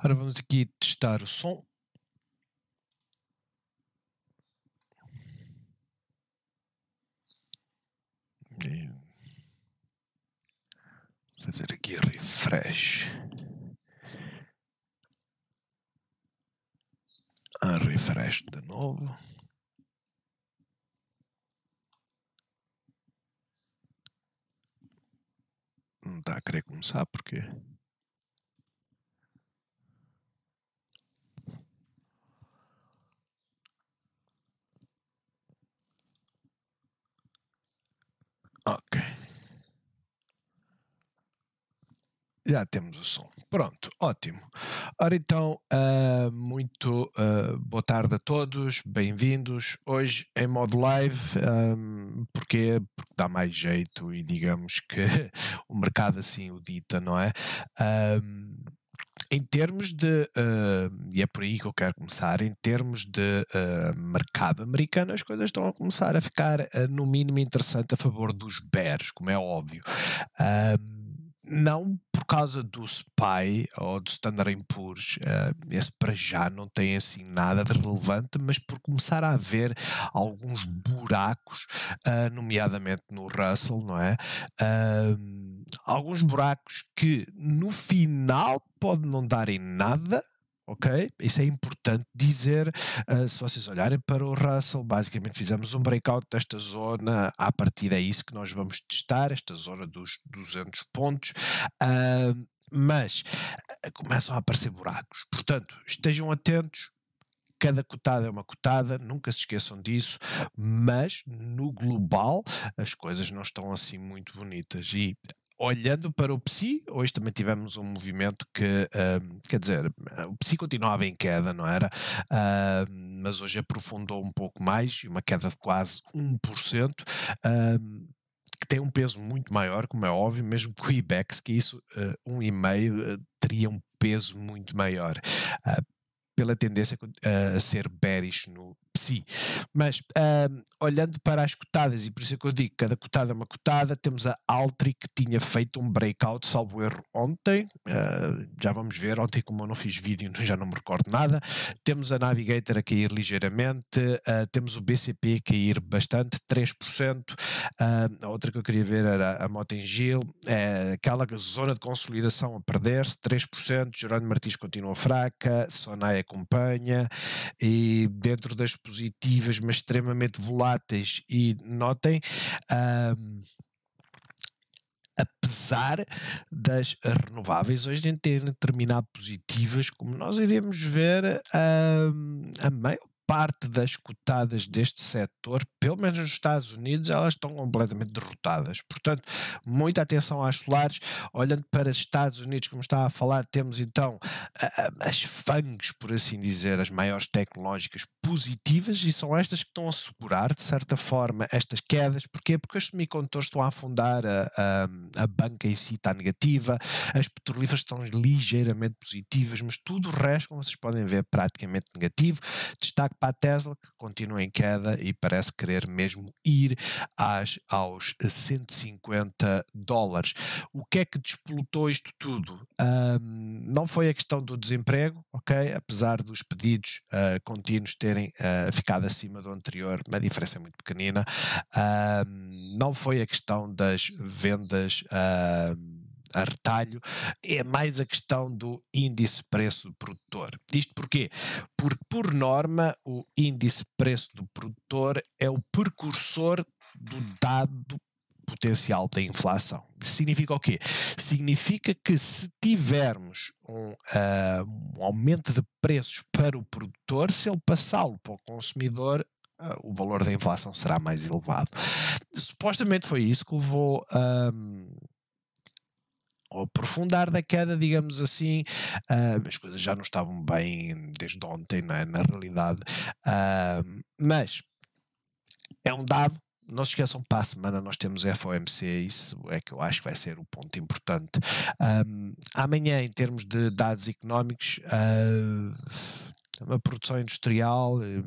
Agora vamos aqui testar o som. E fazer aqui refresh. A ah, refresh de novo. Não está a querer começar porque Ok. Já temos o som. Pronto, ótimo. Ora então, uh, muito uh, boa tarde a todos, bem-vindos. Hoje em modo live, um, ah, porque, porque dá mais jeito e digamos que o mercado assim o dita, não é? Um, em termos de, uh, e é por aí que eu quero começar, em termos de uh, mercado americano, as coisas estão a começar a ficar, uh, no mínimo, interessante a favor dos Bears, como é óbvio não por causa do SPY ou do Standard Poor's, uh, eh, esse para já não tem assim nada de relevante, mas por começar a haver alguns buracos, uh, nomeadamente no Russell, não é? Uh, alguns buracos que no final pode não dar em nada, ok? Isso é importante dizer, uh, se vocês olharem para o Russell, basicamente fizemos um breakout desta zona, a partir é isso que nós vamos testar, esta zona dos 200 pontos, uh, mas uh, começam a aparecer buracos, portanto, estejam atentos, cada cotada é uma cotada, nunca se esqueçam disso, mas no global as coisas não estão assim muito bonitas e olhando para o Psi, hoje também tivemos um movimento que, uh, quer dizer, o Psi continuava em queda, não era? Uh, mas hoje aprofundou um pouco mais, uma queda de quase 1%. Uh, que tem um peso muito maior, como é óbvio, mesmo que o IBEX, que isso, uh, um e-mail, uh, eh, teria um peso muito maior, uh, pela tendência a ser bearish no si. Mas olhando para as cotadas, e por isso é que eu digo cada cotada é uma cotada, temos a Altri que tinha feito um breakout, salvo erro, ontem. Uh, já vamos ver, ontem, como eu não fiz vídeo, já não me recordo nada. Temos a Navigator a cair ligeiramente, uh, temos o BCP a cair bastante, 3%. Uh, ah, a outra que eu queria ver era a Motengil, uh, aquela zona de consolidação a perder-se, 3%. Jorando Martins continua fraca, Sonai acompanha, e dentro das posições positivas, mas extremamente voláteis. E notem. Um, apesar das renováveis hoje em terem terminado positivas, como nós iremos ver, a, a maior parte das cotadas deste setor, pelo menos nos Estados Unidos, elas estão completamente derrotadas. Portanto, muita atenção às solares. Olhando para os Estados Unidos, como estava a falar, temos então as fangs, por assim dizer, as maiores tecnológicas positivas e são estas que estão a segurar, de certa forma, estas quedas. Porquê? Porque os semicondutores estão a afundar, a, a, a banca em si está negativa, as petrolíferas estão ligeiramente positivas, mas tudo o resto, como vocês podem ver, é praticamente negativo. Destaque para a Tesla, que continua em queda e parece querer mesmo ir às, aos 150 dólares. O que é que despolutou isto tudo? Um, não foi a questão do desemprego, ok? Apesar dos pedidos uh, contínuos terem uh, ficado acima do anterior, uma diferença é muito pequenina. Um, não foi a questão das vendas. Uh, a retalho, é mais a questão do índice preço do produtor. Isto porquê? Porque, por norma, o índice preço do produtor é o precursor do dado potencial da inflação. Significa o quê? Significa que se tivermos um, uh, um aumento de preços para o produtor, se ele passá-lo para o consumidor, uh, o valor da inflação será mais elevado. Supostamente foi isso que levou. Um, ah, ou aprofundar da queda, digamos assim. Uh, as coisas já não estavam bem desde ontem, é? na realidade. Uh, mas é um dado. Não se esqueçam, para a semana nós temos FOMC, isso é que eu acho que vai ser o ponto importante. Um, ah, amanhã, em termos de dados económicos, uh, a produção industrial, eh,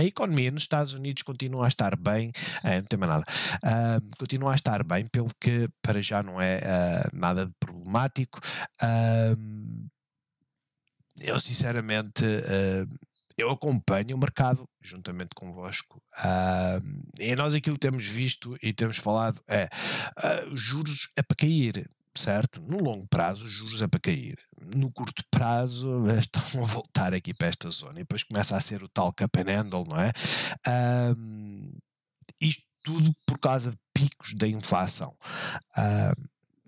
a economia nos Estados Unidos continua a estar bem, é, não tem mais nada, uh, continua a estar bem, pelo que para já não é uh, nada de problemático. Uh, eu sinceramente eu acompanho o mercado juntamente convosco. Uh, e nós aquilo que temos visto e temos falado é uh, juros é para cair certo? No longo prazo, os juros é para cair. No curto prazo, estão a voltar aqui para esta zona. E depois começa a ser o tal cap and handle, não é? Um, isto tudo por causa de picos da inflação. Um,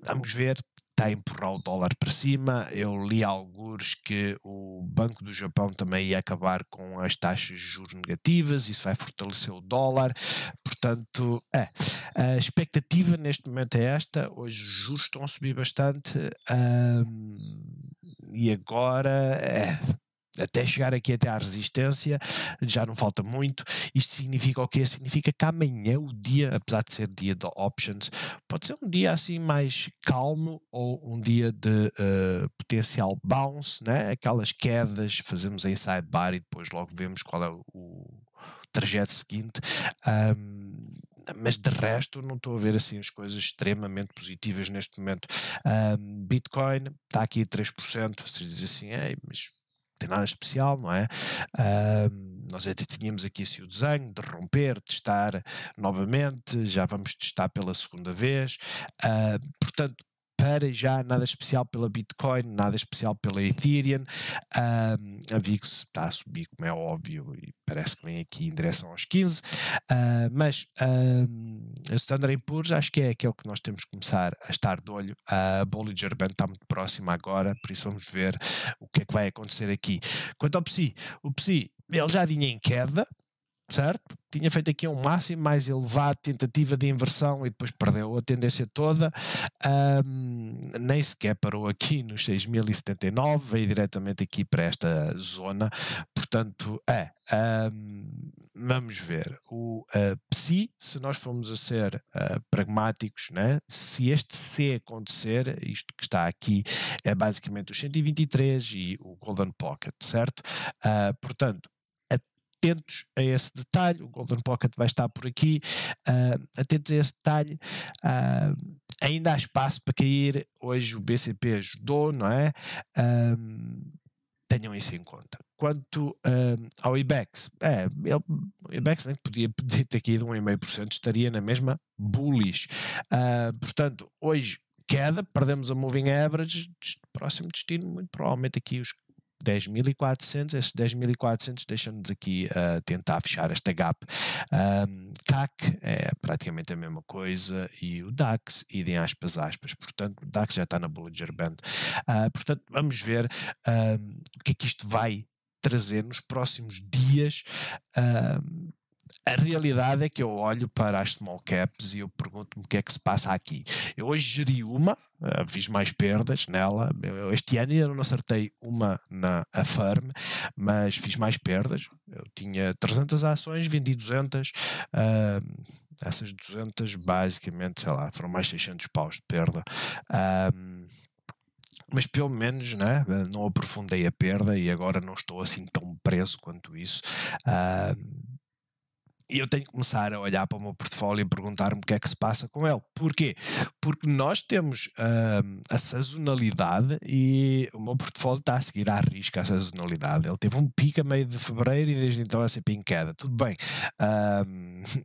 vamos ver está a empurrar o dólar para cima. Eu li alguns que o Banco do Japão também ia acabar com as taxas de juros negativas, isso vai fortalecer o dólar. Portanto, é. A expectativa neste momento é esta. Hoje os juros estão a subir bastante. Um, e agora é, até chegar aqui até à resistência, já não falta muito. Isto significa o quê? Significa que amanhã o dia, apesar de ser dia de options, pode ser um dia assim mais calmo ou um dia de uh, potencial bounce, né? aquelas quedas, fazemos a inside bar e depois logo vemos qual é o, o trajeto seguinte. Um, mas de resto não estou a ver assim as coisas extremamente positivas neste momento. Um, Bitcoin está aqui a 3%, se diz assim, mas tem nada especial, não é? Uh, nós até tínhamos aqui assim, o desenho de romper, testar novamente, já vamos testar pela segunda vez. Uh, portanto, para já nada especial pela Bitcoin, nada especial pela Ethereum. Um, a VIX está a subir, como é óbvio, e parece que vem aqui em direção aos 15. Uh, ah, mas um, a Standard Poor's acho que é aquele que nós temos que começar a estar de olho. A Bollinger Band está muito próxima agora, por isso vamos ver o que é que vai acontecer aqui. Quanto ao PSI, o PSI ele já vinha em queda, certo? Tinha feito aqui um máximo mais elevado, tentativa de inversão e depois perdeu a tendência toda. Um, nem sequer parou aqui nos 6.079, veio diretamente aqui para esta zona. Portanto, é. Um, vamos ver. O uh, Psi, se nós formos a ser uh, pragmáticos, né? se este C acontecer, isto que está aqui é basicamente os 123 e o Golden Pocket, certo? Uh, portanto, atentos a esse detalhe. O Golden Pocket vai estar por aqui. Uh, atentos a esse detalhe. Uh, ainda há espaço para cair. Hoje o BCP ajudou, não é? Ah, tenham isso em conta. Quanto ao IBEX, é, ele, o IBEX nem podia ter caído 1,5%, estaria na mesma bullish. Uh, portanto, hoje queda, perdemos a moving average, próximo destino, muito provavelmente aqui os 10.400, estes 10.400 deixam-nos aqui a uh, eh, tentar fechar esta gap. Um, CAC é praticamente a mesma coisa e o DAX, idem aspas, aspas. Portanto, o DAX já está na Bollinger Band. Uh, portanto, vamos ver o que é que isto vai trazer nos próximos dias. A realidade é que eu olho para as small caps e eu pergunto-me o que é que se passa aqui. Eu hoje geri uma, eh, fiz mais perdas nela. Eu este ano ainda não acertei uma na a mas fiz mais perdas. Eu tinha 300 ações, vendi 200. Uh, eh, essas 200 basicamente, sei lá, foram mais 600 paus de perda. mas pelo menos né, não aprofundei a perda e agora não estou assim tão preso quanto isso e eu tenho que começar a olhar para o meu portfólio e perguntar-me o que é que se passa com ele. Porquê? Porque nós temos uh, a sazonalidade e o meu portfólio está a seguir à risca a sazonalidade. Ele teve um pico a meio de fevereiro e desde então é sempre em queda. Tudo bem. Uh,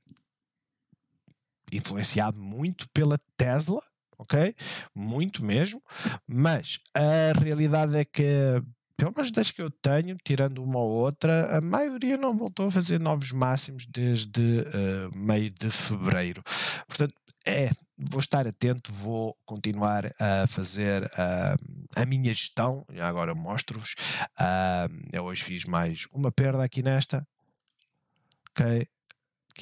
influenciado muito pela Tesla, ok? Muito mesmo. Mas a realidade é que pelo menos das que eu tenho, tirando uma ou outra, a maioria não voltou a fazer novos máximos desde uh, meio de fevereiro. Portanto, é, vou estar atento, vou continuar a fazer uh, a minha gestão, Já agora mostro-vos. Uh, eu hoje fiz mais uma perda aqui nesta, ok?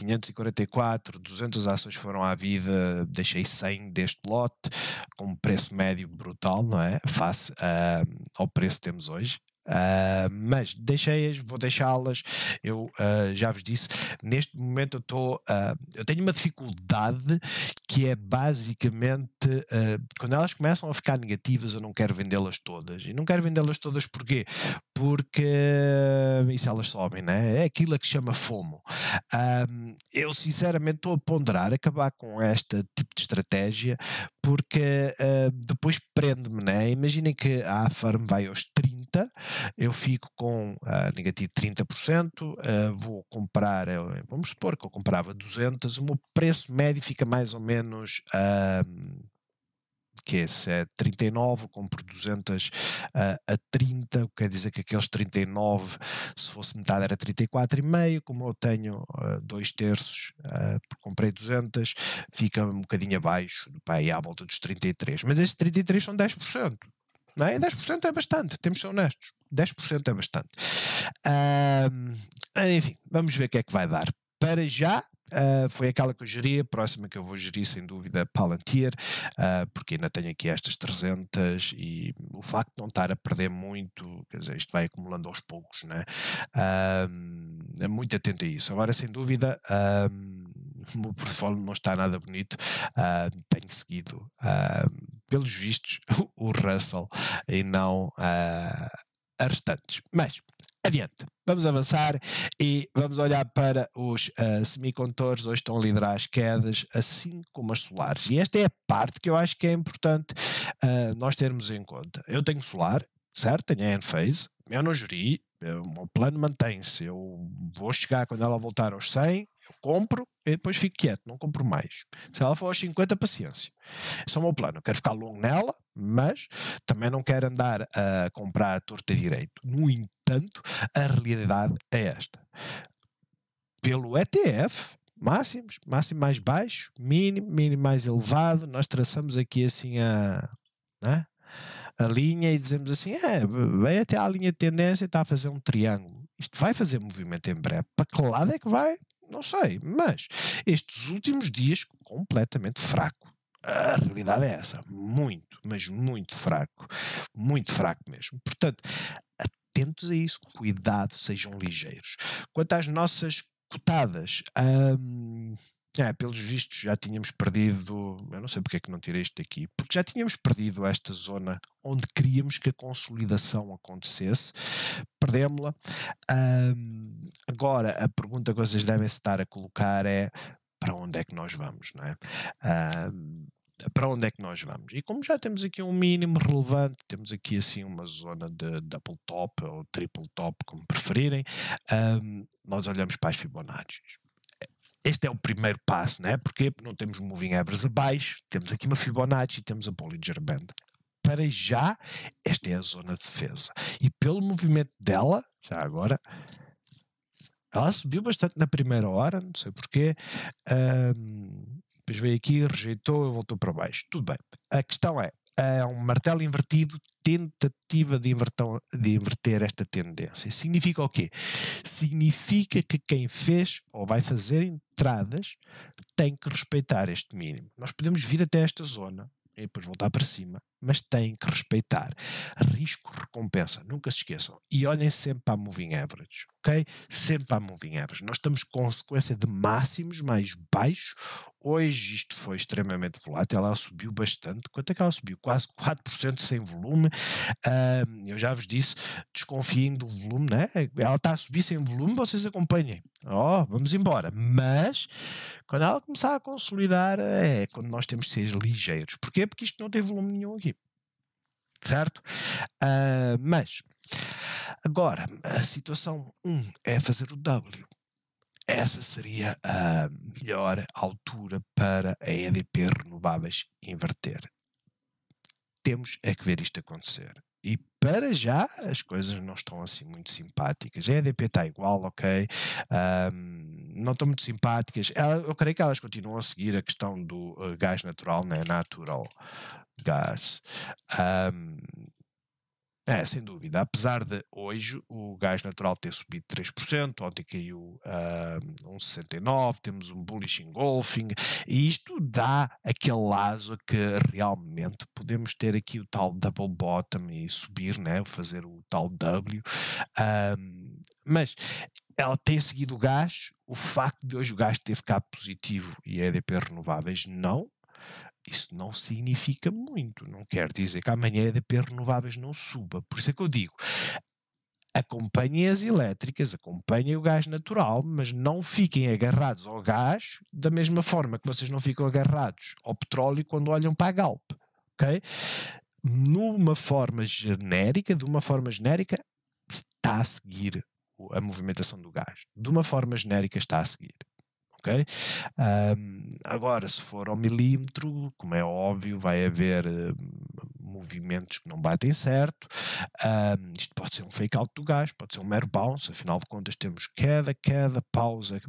544, 200 ações foram à vida, deixei 100 deste lote, com um preço médio brutal, não é? Face uh, ao preço que temos hoje. Uh, mas deixei-as, vou deixá-las. Eu uh, já vos disse, neste momento eu estou. Uh, ah, eu tenho uma dificuldade que é basicamente quando elas começam a ficar negativas, eu não quero vendê-las todas. E não quero vendê-las todas porquê? Porque isso elas sobem, né? é aquilo que se chama FOMO. eu sinceramente estou a ponderar acabar com este tipo de estratégia porque uh, depois prende-me, né? Imaginem que a AFARM vai aos 30, eu fico com uh, negativo 30%, uh, ah, vou comprar, eh, vamos supor que eu comprava 200, o meu preço médio fica mais ou menos uh, que é, é 39 compro 200 ah, a, a 30 quer dizer que aqueles 39 se fosse metade era 34,5 como eu tenho uh, dois terços uh, comprei 200 fica um bocadinho abaixo pai, à volta dos 33 mas estes 33 são 10% não é? 10% é bastante, temos de ser honestos. 10% é bastante. Uh, enfim, vamos ver o que é que vai dar. Para já, Uh, foi aquela que eu geri, a próxima que eu vou gerir sem dúvida Palantir, uh, porque ainda tenho aqui estas 300 e o facto de não estar a perder muito, quer dizer, isto vai acumulando aos poucos, né? Uh, é muito atento a isso. Agora, sem dúvida, o meu portfólio não está nada bonito, tenho seguido, pelos vistos, o Russell e não uh, restantes. Mas Adiante. Vamos avançar e vamos olhar para os uh, semicondutores. Hoje estão a liderar as quedas, assim como as solares. E esta é a parte que eu acho que é importante uh, nós termos em conta. Eu tenho solar, certo? Tenho a Enphase. Eu não juri eh, o meu plano mantém-se. Eu vou chegar quando ela voltar aos 100, eu compro e depois fico quieto, não compro mais. Se ela for aos 50, paciência. Esse é o meu plano. Eu quero ficar longo nela, mas também não quero andar a comprar a torta direito. No entanto, a realidade é esta. Pelo ETF, máximos, máximo mais baixo, mínimo, mínimo mais elevado, nós traçamos aqui assim a, né, a linha e dizemos assim, é, vai até à linha de tendência e está a fazer um triângulo. Isto vai fazer movimento em breve. Para que lado é que vai? Não sei, mas estes últimos dias completamente fraco. A realidade é essa, muito, mas muito fraco, muito fraco mesmo. Portanto, a atentos a isso, cuidado, sejam ligeiros. Quanto às nossas cotadas, hum, é, pelos vistos já tínhamos perdido, eu não sei porque é que não tirei isto daqui, porque já tínhamos perdido esta zona onde queríamos que a consolidação acontecesse, perdemos-la. Hum, agora, a pergunta que vocês devem estar a colocar é para onde é que nós vamos, não é? Hum, para onde é que nós vamos. E como já temos aqui um mínimo relevante, temos aqui assim uma zona de double top ou triple top, como preferirem, um, nós olhamos para as Fibonacci. Este é o primeiro passo, né? Porque não temos moving average abaixo, temos aqui uma Fibonacci e temos a Bollinger Band. Para já, esta é a zona de defesa. E pelo movimento dela, já agora, ela subiu bastante na primeira hora, não sei porquê. Um, depois veio aqui, rejeitou, voltou para baixo. Tudo bem. A questão é, é um martelo invertido, tentativa de, invertão, de inverter esta tendência. Significa o quê? Significa que quem fez ou vai fazer entradas tem que respeitar este mínimo. Nós podemos vir até esta zona e depois voltar para cima, mas têm que respeitar risco-recompensa, nunca se esqueçam. E olhem sempre para a moving average, ok? Sempre para a moving average. Nós estamos com consequência de máximos mais baixos. Hoje isto foi extremamente volátil, ela subiu bastante. Quanto é que ela subiu? Quase 4% sem volume. eu já vos disse, desconfiem do volume, né? Ela está a subir sem volume, vocês acompanhem. Ó, oh, vamos embora. Mas quando ela começar a consolidar, é quando nós temos de ser ligeiros. Porquê? Porque isto não tem volume nenhum aqui certo? Uh, mas, agora, a situação 1 um é fazer o W. Essa seria a melhor altura para a EDP Renováveis inverter. Temos é que ver isto acontecer. E para já as coisas não estão assim muito simpáticas. A EDP está igual, ok? Um, não estão muito simpáticas. Eu creio que elas continuam a seguir a questão do eh, gás natural né? Natural gás. Um, é, sem dúvida. Apesar de hoje o gás natural ter subido 3%, ontem caiu um, 1,69%, temos um bullish engulfing, e isto dá aquele laço que realmente podemos ter aqui o tal double bottom e subir, né? fazer o tal W. Um, mas ela tem seguido o gás, o facto de hoje o gás ter ficado positivo e a EDP Renováveis não, isso não significa muito, não quer dizer que amanhã é a EDP Renováveis não suba. Por isso é que eu digo, acompanhem as elétricas, acompanhem o gás natural, mas não fiquem agarrados ao gás da mesma forma que vocês não ficam agarrados ao petróleo quando olham para a Galp, ok? Numa forma genérica, de uma forma genérica, está a seguir a movimentação do gás. De uma forma genérica, está a seguir ok? Um, agora, se for ao milímetro, como é óbvio, vai haver uh, movimentos que não batem certo. Um, isto pode ser um fake out do gás, pode ser um mero bounce, afinal de contas temos queda, queda, pausa,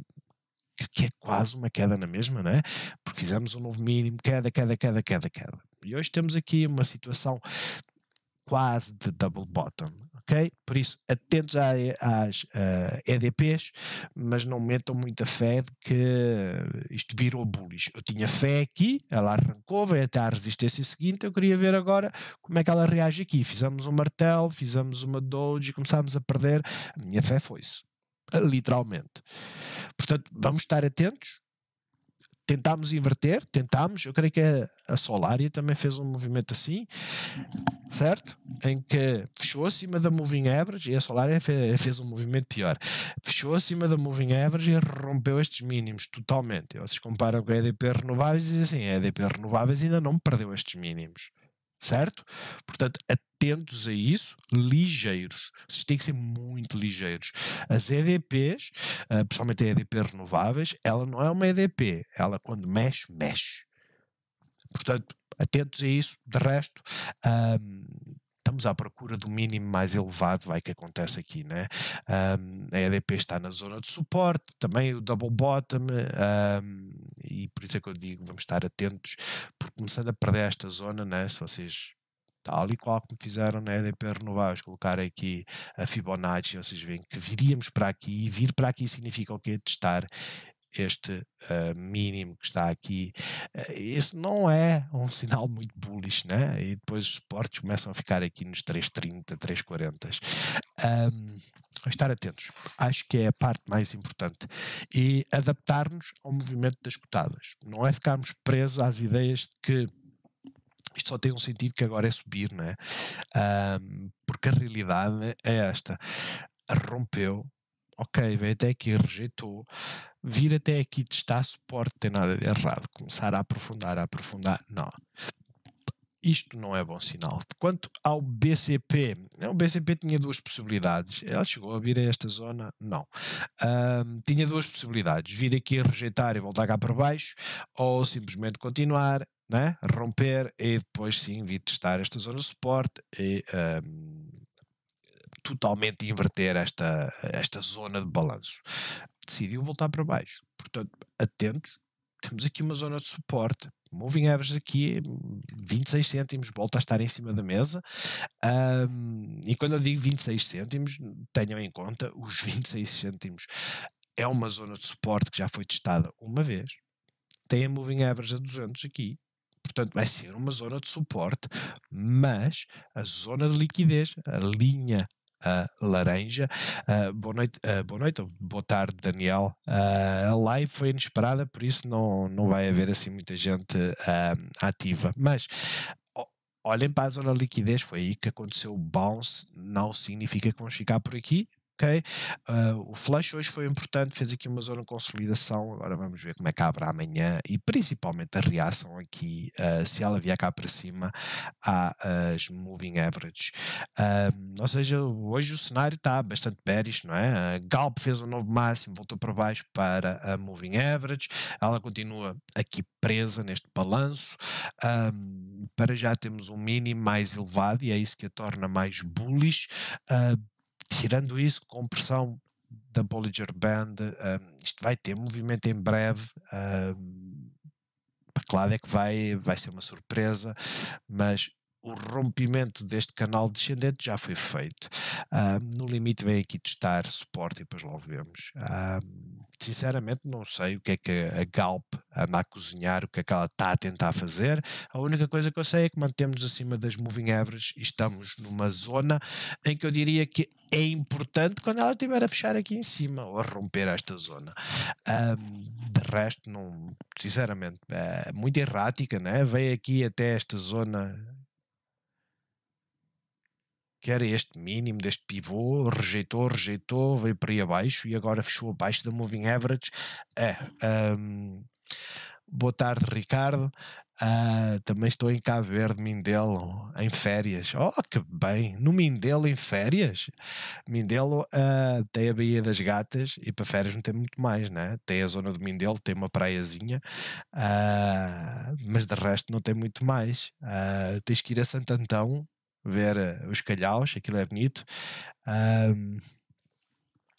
que é quase uma queda na mesma, né? Porque fizemos um novo mínimo, queda, queda, queda, queda, queda. E hoje temos aqui uma situação quase de double bottom, ok? Por isso, atentos às uh, eh, EDPs, mas não metam muita fé de que isto virou bullish. Eu tinha fé aqui, ela arrancou, veio até à resistência seguinte, eu queria ver agora como é que ela reage aqui. Fizemos um martelo, fizemos uma doge, começámos a perder. A minha fé foi isso, literalmente. Portanto, vamos estar atentos, tentámos inverter, tentámos, eu creio que a, Solaria também fez um movimento assim, certo? Em que fechou acima da moving average e a Solaria fez, fez um movimento pior. Fechou acima da moving average e rompeu estes mínimos totalmente. Vocês comparam com a EDP Renováveis e dizem assim, a EDP Renováveis ainda não perdeu estes mínimos certo? Portanto, atentos a isso, ligeiros. Vocês têm que ser muito ligeiros. As EDPs, ah, principalmente a EDP renováveis, ela não é uma EDP. Ela, quando mexe, mexe. Portanto, atentos a isso. De resto, um, ah, estamos à procura do mínimo mais elevado, vai que acontece aqui, né? Um, a EDP está na zona de suporte, também o double bottom, um, e por isso é que eu digo, vamos estar atentos, porque começando a perder esta zona, né? Se vocês tal e qual como fizeram na EDP Renováveis, colocar aqui a Fibonacci, vocês veem que viríamos para aqui, e vir para aqui significa o quê? Testar este uh, mínimo que está aqui, uh, isso não é um sinal muito bullish, né? E depois os suportes começam a ficar aqui nos 3,30, 3,40. Um, estar atentos, acho que é a parte mais importante. E adaptarmos ao movimento das cotadas. Não é ficarmos presos às ideias de que isto só tem um sentido que agora é subir, né? Um, porque a realidade é esta. Rompeu, ok, veio até aqui, rejeitou, vir até aqui testar suporte tem nada de errado. Começar a aprofundar, a aprofundar, não. Isto não é bom sinal. Quanto ao BCP, é, o BCP tinha duas possibilidades. Ele chegou a vir a esta zona? Não. Um, tinha duas possibilidades: vir aqui rejeitar e voltar cá para baixo, ou simplesmente continuar, né? romper e depois sim vir testar esta zona de suporte e um, totalmente inverter esta, esta zona de balanço decidiu voltar para baixo. Portanto, atentos, temos aqui uma zona de suporte. Moving average aqui 26 cêntimos, volta a estar em cima da mesa. Um, e quando eu digo 26 cêntimos, tenham em conta os 26 cêntimos. É uma zona de suporte que já foi testada uma vez. Tem a moving average a 200 aqui, Portanto, vai ser uma zona de suporte, mas a zona de liquidez, a linha laranja. Uh, boa, noite, uh, boa noite, ou boa tarde, Daniel. Ah, a live foi inesperada, por isso não, não vai haver assim muita gente ativa. Mas olhem para a zona de liquidez, foi aí que aconteceu o bounce, não significa que vamos ficar por aqui, ok? Uh, o Flash hoje foi importante, fez aqui uma zona de consolidação, agora vamos ver como é que abre amanhã e principalmente a reação aqui, uh, se ela vier cá para cima, às ah, moving averages. Uh, ou seja, hoje o cenário está bastante bearish, não é? A Galp fez um novo máximo, voltou para baixo para a moving average, ela continua aqui presa neste balanço. para já temos um mínimo mais elevado e é isso que a torna mais bullish. Uh, Tirando isso, compressão da Bollinger Band, um, isto vai ter movimento em breve. Um, claro é que vai, vai ser uma surpresa, mas o rompimento deste canal descendente já foi feito. Uh, no limite vem aqui testar suporte e depois lá vemos. Uh, sinceramente não sei o que é que a Galp anda a cozinhar, o que é que ela está a tentar fazer. A única coisa que eu sei é que mantemos acima das moving average e estamos numa zona em que eu diria que é importante quando ela estiver a fechar aqui em cima ou a romper esta zona. Ah, de resto, não, sinceramente, é muito errática, né? veio aqui até esta zona que era este mínimo deste pivô, rejeitou, rejeitou, veio para aí abaixo e agora fechou abaixo da Moving Average. É, um, boa tarde, Ricardo. Uh, também estou em Cabo Verde, Mindelo, em férias. Oh, que bem! No Mindelo, em férias? Mindelo uh, tem a Baía das Gatas e para férias não tem muito mais, né? Tem a zona do Mindelo, tem uma praiazinha, uh, mas de resto não tem muito mais. tens que ir a Santo Antão ver eh, os calhaus, aquilo é bonito. Um,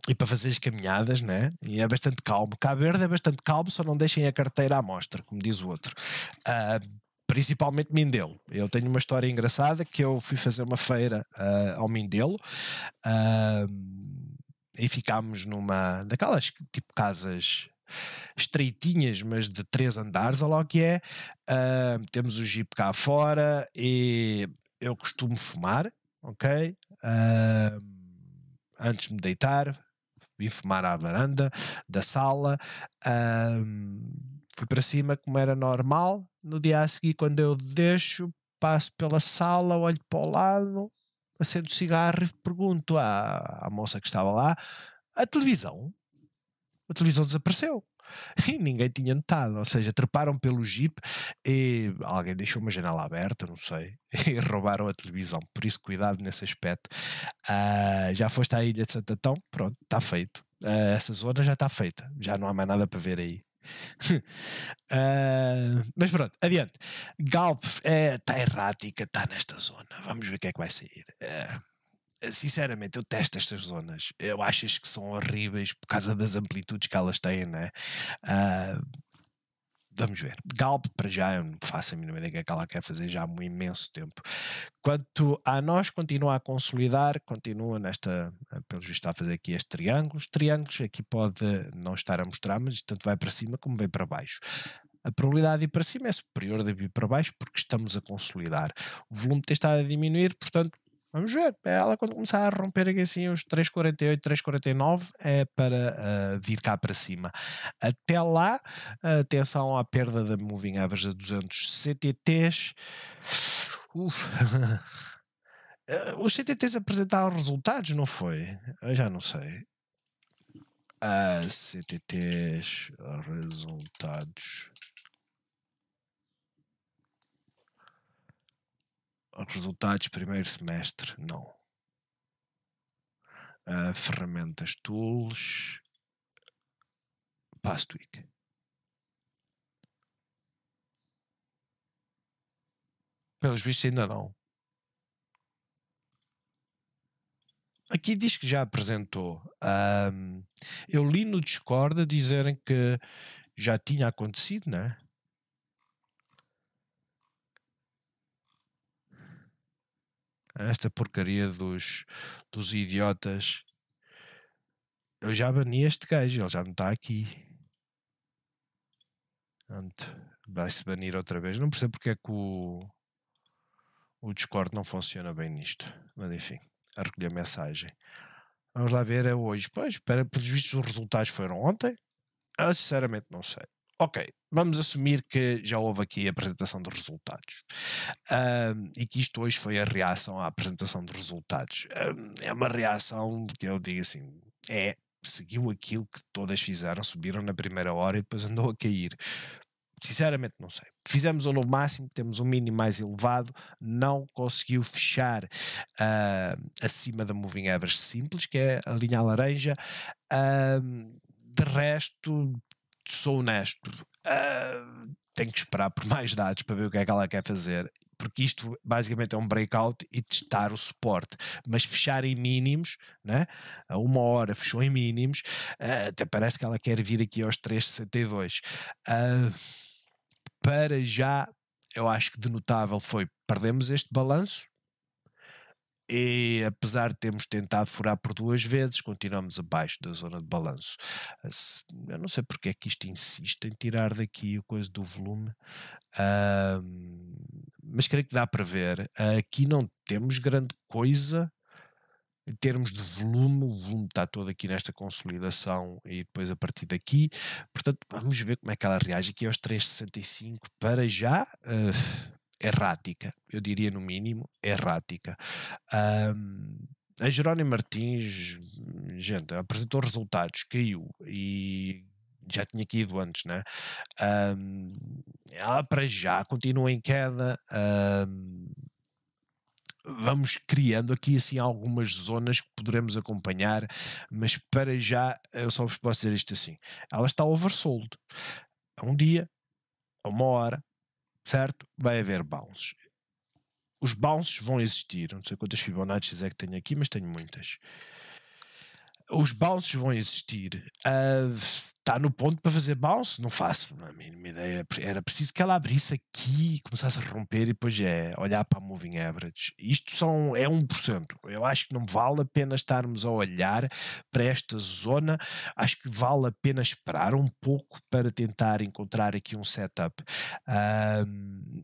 e para fazer as caminhadas, né? E é bastante calmo. cá Verde é bastante calmo, só não deixem a carteira à mostra, como diz o outro. Uh, principalmente Mindelo. Eu tenho uma história engraçada que eu fui fazer uma feira uh, ao Mindelo uh, e ficámos numa daquelas tipo casas estreitinhas, mas de três andares, olha lá o que é. Uh, temos o Jeep cá fora e eu costumo fumar, ok? Uh, antes de me deitar, vim fumar à varanda da sala. Uh, fui para cima como era normal. No dia a seguir, quando eu deixo, passo pela sala, olho para o lado, acendo o cigarro e pergunto à, à moça que estava lá: a televisão? A televisão desapareceu. e ninguém tinha notado. Ou seja, treparam pelo jeep e alguém deixou uma janela aberta, não sei, e roubaram a televisão. Por isso, cuidado nesse aspecto. Uh, já foste à Ilha de Santatão? Pronto, está feito. Uh, essa zona já está feita, já não há mais nada para ver aí. uh, mas pronto, adiante. Galp está eh, é, errática, está nesta zona. Vamos ver o que é que vai sair. Uh, sinceramente, eu testo estas zonas. Eu acho que são horríveis por causa das amplitudes que elas têm, né? Uh, vamos ver. Galp, para já, eu não faço a mínima ideia é que ela quer fazer já há um imenso tempo. Quanto a nós, continua a consolidar, continua nesta, eh, pelo visto, a fazer aqui este triângulos. Triângulos, aqui pode não estar a mostrar, mas tanto vai para cima como vai para baixo. A probabilidade de ir para cima é superior de ir para baixo porque estamos a consolidar. O volume tem estado a diminuir, portanto, Vamos ver. É ela, quando começar a romper aqui assim os 3,48, 3,49, é para uh, vir cá para cima. Até lá, atenção à perda da Moving Average a 200 CTTs. Uf. os CTTs apresentaram resultados, não foi? Eu já não sei. Uh, ah, CTTs, resultados. Resultados primeiro semestre, não. Uh, ferramentas, tools, past week Pelos vistos ainda não. Aqui diz que já apresentou. Um, eu li no Discord dizerem que já tinha acontecido, né? esta porcaria dos, dos idiotas. Eu já bani este gajo, ele já não está aqui. Vai-se banir outra vez. Não percebo porque é que o, o Discord não funciona bem nisto. Mas enfim, a recolher mensagem. Vamos lá ver, é hoje. Pois, para, pelos vistos, os resultados foram ontem. Eu, ah, sinceramente, não sei. Ok, vamos assumir que já houve aqui a apresentação dos resultados um, e que isto hoje foi a reação à apresentação dos resultados. Um, é uma reação que eu digo assim, é, seguiu aquilo que todas fizeram, subiram na primeira hora e depois andou a cair. Sinceramente, não sei. Fizemos um novo máximo, temos um mínimo mais elevado, não conseguiu fechar uh, acima da moving average simples, que é a linha laranja. Uh, de resto, sou honesto, Uh, tenho que esperar por mais dados para ver o que é que ela quer fazer. Porque isto basicamente é um breakout e testar o suporte. Mas fechar em mínimos, né? a uma hora fechou em mínimos, uh, até parece que ela quer vir aqui aos 3,62. Uh, ah, para já, eu acho que de notável foi perdemos este balanço, e apesar de termos tentado furar por duas vezes, continuamos abaixo da zona de balanço. Ah, eu não sei porque é que isto insiste em tirar daqui a coisa do volume, uh, mas creio que dá para ver. Uh, aqui não temos grande coisa em termos de volume, o volume está todo aqui nesta consolidação e depois a partir daqui, portanto vamos ver como é que ela reage aqui aos 3,65 para já, uh, errática, eu diria no mínimo errática. Um, a Jerónimo Martins, gente, apresentou resultados, caiu e já tinha caído antes, né? Um, ela para já continua em queda. Um, vamos criando aqui assim algumas zonas que poderemos acompanhar, mas para já eu só vos posso dizer isto assim: ela está oversold. A um dia, a uma hora, certo? Vai haver bounces. Os bounces vão existir, não sei quantas Fibonacci é que tenho aqui, mas tenho muitas os bounces vão existir. Uh, ah, está no ponto para fazer bounce? Não faço. É a mínima ideia era preciso que ela abrisse aqui, começasse a romper e depois é olhar para a moving average. Isto são, é 1%. Eu acho que não vale a pena estarmos a olhar para esta zona. Acho que vale a pena esperar um pouco para tentar encontrar aqui um setup. Uh,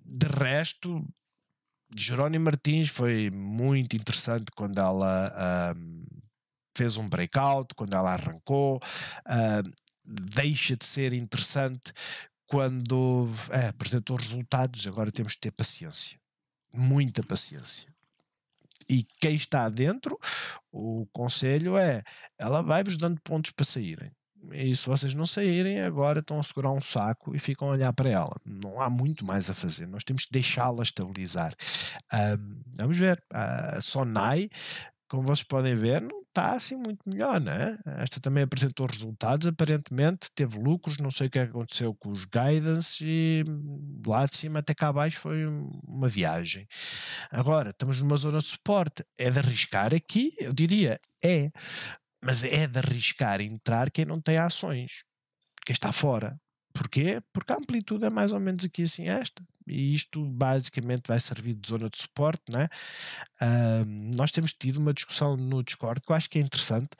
de resto, Jerónimo Martins foi muito interessante quando ela. Ah, fez um breakout quando ela arrancou. Uh, deixa de ser interessante quando é, apresentou resultados. Agora temos de ter paciência, muita paciência. E quem está dentro, o conselho é: ela vai-vos dando pontos para saírem. E se vocês não saírem, agora estão a segurar um saco e ficam a olhar para ela. Não há muito mais a fazer, nós temos que deixá-la estabilizar. Ah, vamos ver. A ah, Sonai, como vocês podem ver, não está assim muito melhor, não é? Esta também apresentou resultados, aparentemente, teve lucros, não sei o que é aconteceu com os guidance e lá de cima até cá abaixo foi uma viagem. Agora, estamos numa zona de suporte, é de arriscar aqui? Eu diria, é, mas é de arriscar entrar quem não tem ações, quem está fora. Porquê? Porque a amplitude é mais ou menos aqui assim esta e isto basicamente vai servir de zona de suporte, né? nós temos tido uma discussão no Discord que eu acho que é interessante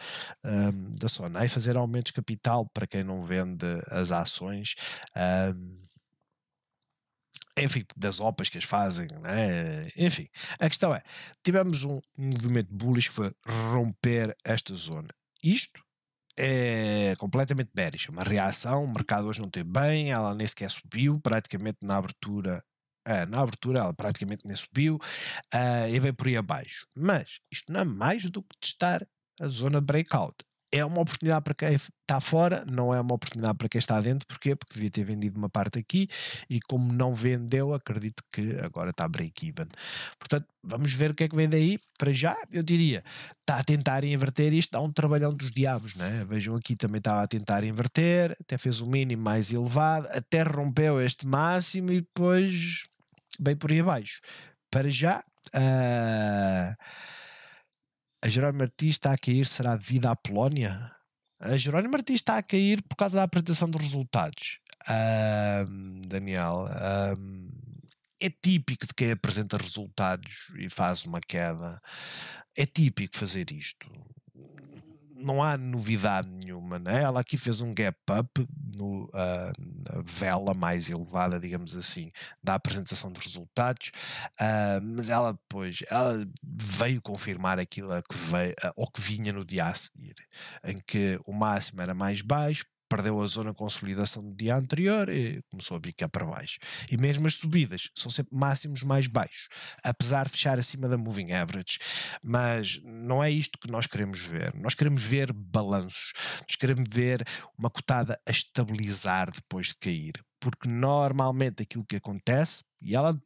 da Sona e fazer aumentos de capital para quem não vende as ações. enfim, das OPAs que as fazem, né? enfim. A questão é: tivemos um movimento bullish que foi romper esta zona. Isto é completamente bearish, uma reação, o mercado hoje não teve bem, ela nem sequer subiu, praticamente na abertura, ah, na abertura ela praticamente nem subiu ah, e veio por aí abaixo. Mas isto não é mais do que testar a zona de breakout é uma oportunidade para quem está fora, não é uma oportunidade para quem está dentro, porquê? Porque devia ter vendido uma parte aqui e como não vendeu, acredito que agora está break-even. Portanto, vamos ver o que é que vem daí. Para já, eu diria, está a tentar inverter isto, dá um trabalhão dos diabos, né? Vejam aqui, também estava a tentar inverter, até fez o um mínimo mais elevado, até rompeu este máximo e depois bem por aí abaixo. Para já, uh a Jerónimo Martins está a cair, será devido à Polónia? A Jerónimo Martins está a cair por causa da apresentação dos resultados. Um, Daniel, um, é típico de quem apresenta resultados e faz uma queda. É típico fazer isto não há novidade nenhuma, né? Ela aqui fez um gap up no, uh, na vela mais elevada, digamos assim, da apresentação de resultados, uh, mas ela depois ela veio confirmar aquilo que veio, uh, ou que vinha no dia a seguir, em que o máximo era mais baixo, perdeu a zona de consolidação do dia anterior e começou a bicar para baixo. E mesmo as subidas são sempre máximos mais baixos, apesar de fechar acima da moving average. Mas não é isto que nós queremos ver. Nós queremos ver balanços, nós queremos ver uma cotada a estabilizar depois de cair. Porque normalmente aquilo que acontece, e ela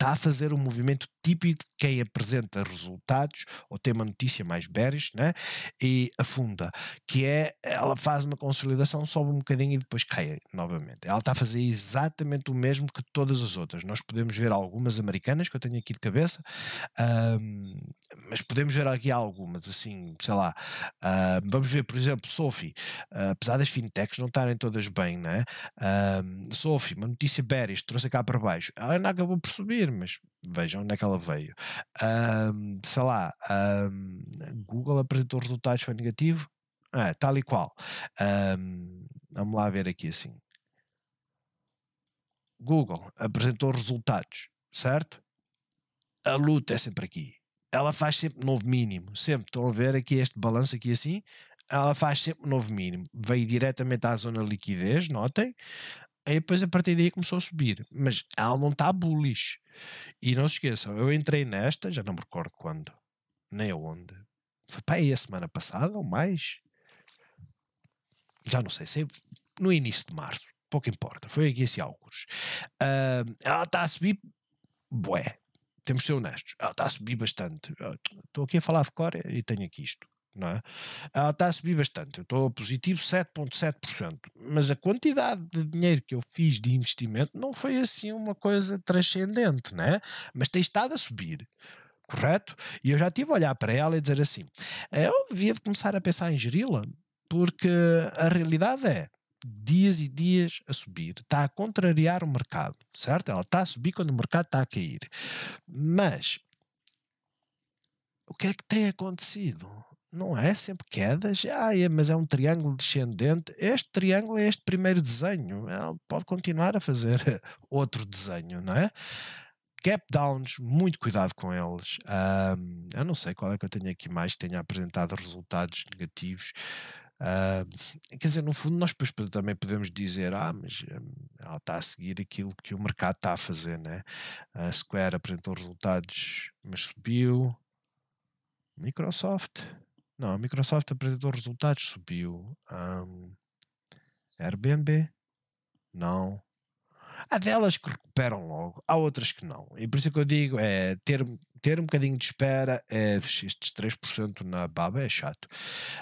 está a fazer um movimento típico de quem apresenta resultados ou tem uma notícia mais bearish né? e afunda, que é ela faz uma consolidação, sobe um bocadinho e depois cai novamente. Ela está a fazer exatamente o mesmo que todas as outras. Nós podemos ver algumas americanas que eu tenho aqui de cabeça, um, mas podemos ver aqui algumas, assim, sei lá. Um, vamos ver, por exemplo, Sophie, uh, apesar das fintechs não estarem todas bem, né? Um, Sophie, uma notícia bearish, trouxe cá para baixo, ela ainda acabou por subir mas vejam onde é que ela veio. Um, sei lá, um, Google apresentou resultados, foi negativo? Ah, tal e qual. Um, vamos lá ver aqui assim. Google apresentou resultados, certo? A luta é sempre aqui. Ela faz sempre novo mínimo. Sempre. Estão a ver aqui este balanço aqui assim? Ela faz sempre novo mínimo. Veio diretamente à zona liquidez, notem. Aí depois a partir daí começou a subir. Mas ela não está bullish. E não se esqueçam, eu entrei nesta, já não me recordo quando, nem aonde. Foi para aí a semana passada ou mais. Já não sei, sei no início de março. Pouco importa, foi aqui esse alguns. Uh, ela está a subir, bué. Temos de ser honestos. Ela está a subir bastante. Estou aqui a falar de Coreia e tenho aqui isto não é? Ela está a subir bastante. Eu estou positivo 7,7%. Mas a quantidade de dinheiro que eu fiz de investimento não foi assim uma coisa transcendente, né Mas tem estado a subir. Correto? E eu já tive a olhar para ela e dizer assim: eu devia começar a pensar em geri-la, porque a realidade é dias e dias a subir, está a contrariar o mercado, certo? Ela está a subir quando o mercado está a cair. Mas o que é que tem acontecido? não é sempre quedas, ah, é, mas é um triângulo descendente. Este triângulo é este primeiro desenho, Ele é, pode continuar a fazer outro desenho, não é? Gap downs, muito cuidado com eles. Um, eu não sei qual é que eu tenho aqui mais que tenha apresentado resultados negativos. Uh, quer dizer, no fundo, nós também podemos dizer: ah, mas hum, ela está a seguir aquilo que o mercado está a fazer, né? A Square apresentou resultados, mas subiu. Microsoft não, a Microsoft apresentou resultados, subiu. Um, Airbnb? Não. Há delas que recuperam logo, há outras que não. E por isso é que eu digo, é ter, ter um bocadinho de espera, é, estes 3% na baba é chato.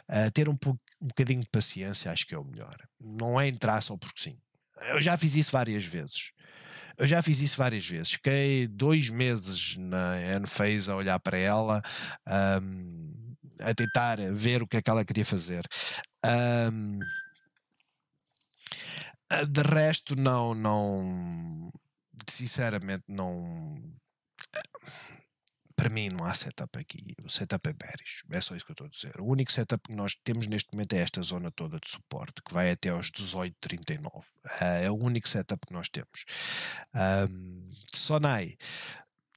É, ter um, um bocadinho de paciência acho que é o melhor. Não é entrar só porque sim. Eu já fiz isso várias vezes. Eu já fiz isso várias vezes. Fiquei dois meses na Enphase a olhar para ela. Um, a tentar ver o que é que ela queria fazer. Um, ah, de resto, não, não, sinceramente, não. Ah, para mim, não há setup aqui. O setup é bearish. É só isso que eu estou a dizer. O único setup que nós temos neste momento é esta zona toda de suporte, que vai até aos 18,39. Ah, é o único setup que nós temos. Um, Sonai.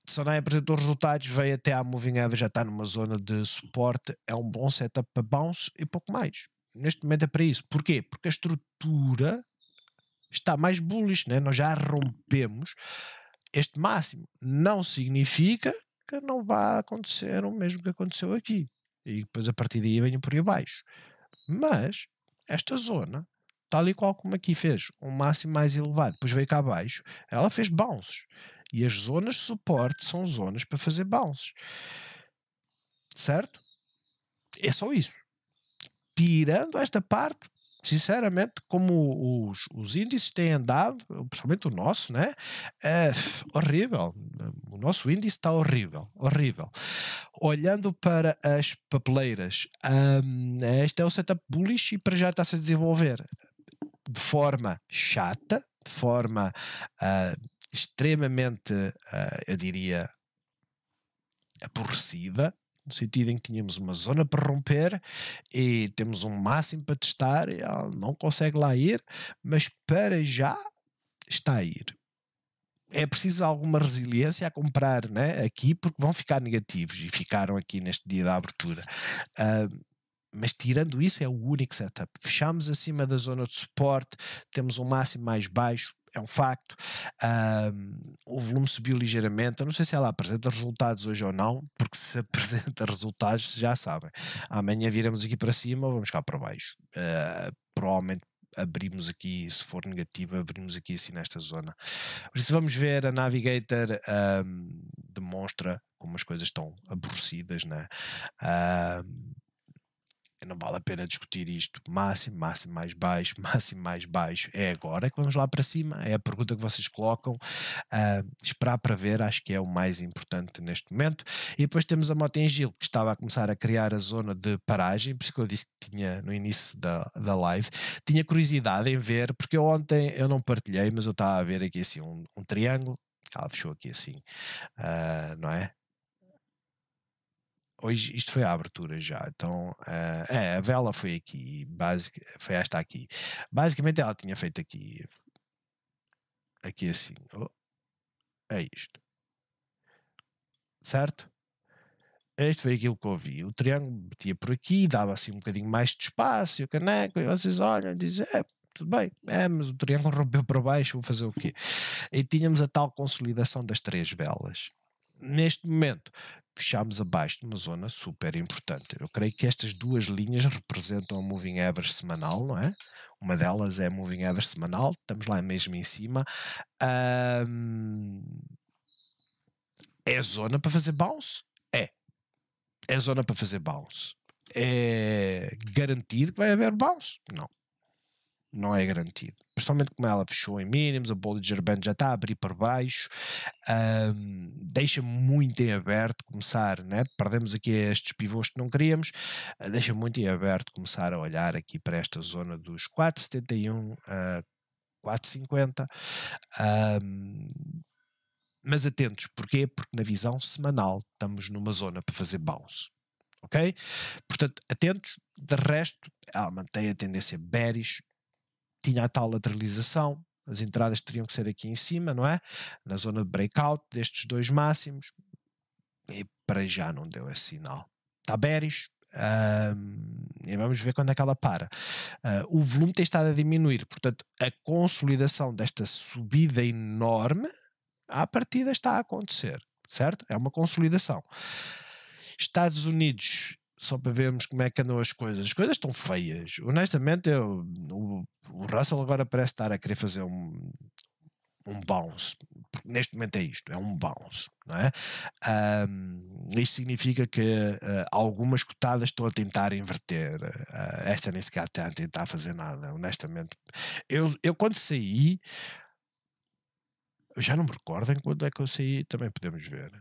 Sonai apresentou resultados, veio até à Moving Average, já está numa zona de suporte, é um bom setup para bounce e pouco mais. Neste momento é para isso. Porquê? Porque a estrutura está mais bullish, né? nós já rompemos este máximo. Não significa que não vá acontecer o mesmo que aconteceu aqui. E depois a partir daí venho por aí abaixo. Mas esta zona, tal e qual como aqui fez, um máximo mais elevado, depois veio cá abaixo, ela fez bounces. E as zonas de suporte são zonas para fazer bounces. Certo? É só isso. Tirando esta parte, sinceramente, como os, os índices têm andado, principalmente o nosso, né? É horrível. O nosso índice está horrível, horrível. Olhando para as papeleiras, um, este é o setup bullish e para já está-se a desenvolver de forma chata, de forma uh, extremamente, uh, eu diria, aborrecida, no sentido em que tínhamos uma zona para romper e temos um máximo para testar, e ela não consegue lá ir, mas para já está a ir. É preciso alguma resiliência a comprar né, aqui, porque vão ficar negativos e ficaram aqui neste dia da abertura. Uh, mas tirando isso, é o único setup. Fechamos acima da zona de suporte, temos um máximo mais baixo, é um facto. Um, o volume subiu ligeiramente. Eu não sei se ela apresenta resultados hoje ou não, porque se apresenta resultados, já sabem. Amanhã viramos aqui para cima, vamos cá para baixo. Uh, provavelmente abrimos aqui, se for negativo, abrimos aqui assim nesta zona. Por isso vamos ver, a Navigator um, demonstra como as coisas estão aborrecidas, né? Um, que não vale a pena discutir isto. Máximo, máximo mais baixo, máximo mais baixo. É agora que vamos lá para cima. É a pergunta que vocês colocam. Uh, esperar para ver, acho que é o mais importante neste momento. E depois temos a moto em Gil que estava a começar a criar a zona de paragem, por isso que eu disse que tinha no início da, da live. Tinha curiosidade em ver, porque ontem eu não partilhei, mas eu estava a ver aqui assim um, um triângulo. Ela fechou aqui assim, uh, não é? hoje isto foi a abertura já, então uh, é, a vela foi aqui, basic, foi esta aqui. Basicamente ela tinha feito aqui, aqui assim, oh, é isto, certo? Este foi aquilo que eu vi. O triângulo batia por aqui, dava assim um bocadinho mais de espaço, e o caneco, e vocês olham e dizem, é, tudo bem, é, mas o triângulo rompeu para baixo, vou fazer o quê? E tínhamos a tal consolidação das três velas neste momento puxámos abaixo de uma zona super importante. Eu creio que estas duas linhas representam a moving average semanal, não é? Uma delas é a moving average semanal, estamos lá mesmo em cima. Um, é zona para fazer bounce? É. É zona para fazer bounce. É garantido que vai haver bounce? Não. Não é garantido principalmente como ela fechou em mínimos, a Bollinger Band já está a abrir para baixo, um, deixa muito em aberto começar, né? perdemos aqui estes pivôs que não queríamos, ah, deixa muito em aberto começar a olhar aqui para esta zona dos 4,71 a 4,50. Um, mas atentos, porquê? Porque na visão semanal estamos numa zona para fazer bounce. Ok? Portanto, atentos. De resto, ela mantém a tendência bearish tinha a tal lateralização, as entradas teriam que ser aqui em cima, não é? Na zona de breakout destes dois máximos, e para já não deu esse sinal. Está bearish, e vamos ver quando é que ela para. Uh, o volume tem estado a diminuir, portanto, a consolidação desta subida enorme à partida está a acontecer, certo? É uma consolidação. Estados Unidos só para vermos como é que andam as coisas. As coisas estão feias. Honestamente, eu, o, o Russell agora parece estar a querer fazer um, um bounce. Porque neste momento é isto, é um bounce, não é? Um, isto significa que uh, algumas cotadas estão a tentar inverter. Uh, esta nem sequer está a tentar fazer nada, honestamente. Eu, eu quando saí, já não me recordo em quando é que eu saí, também podemos ver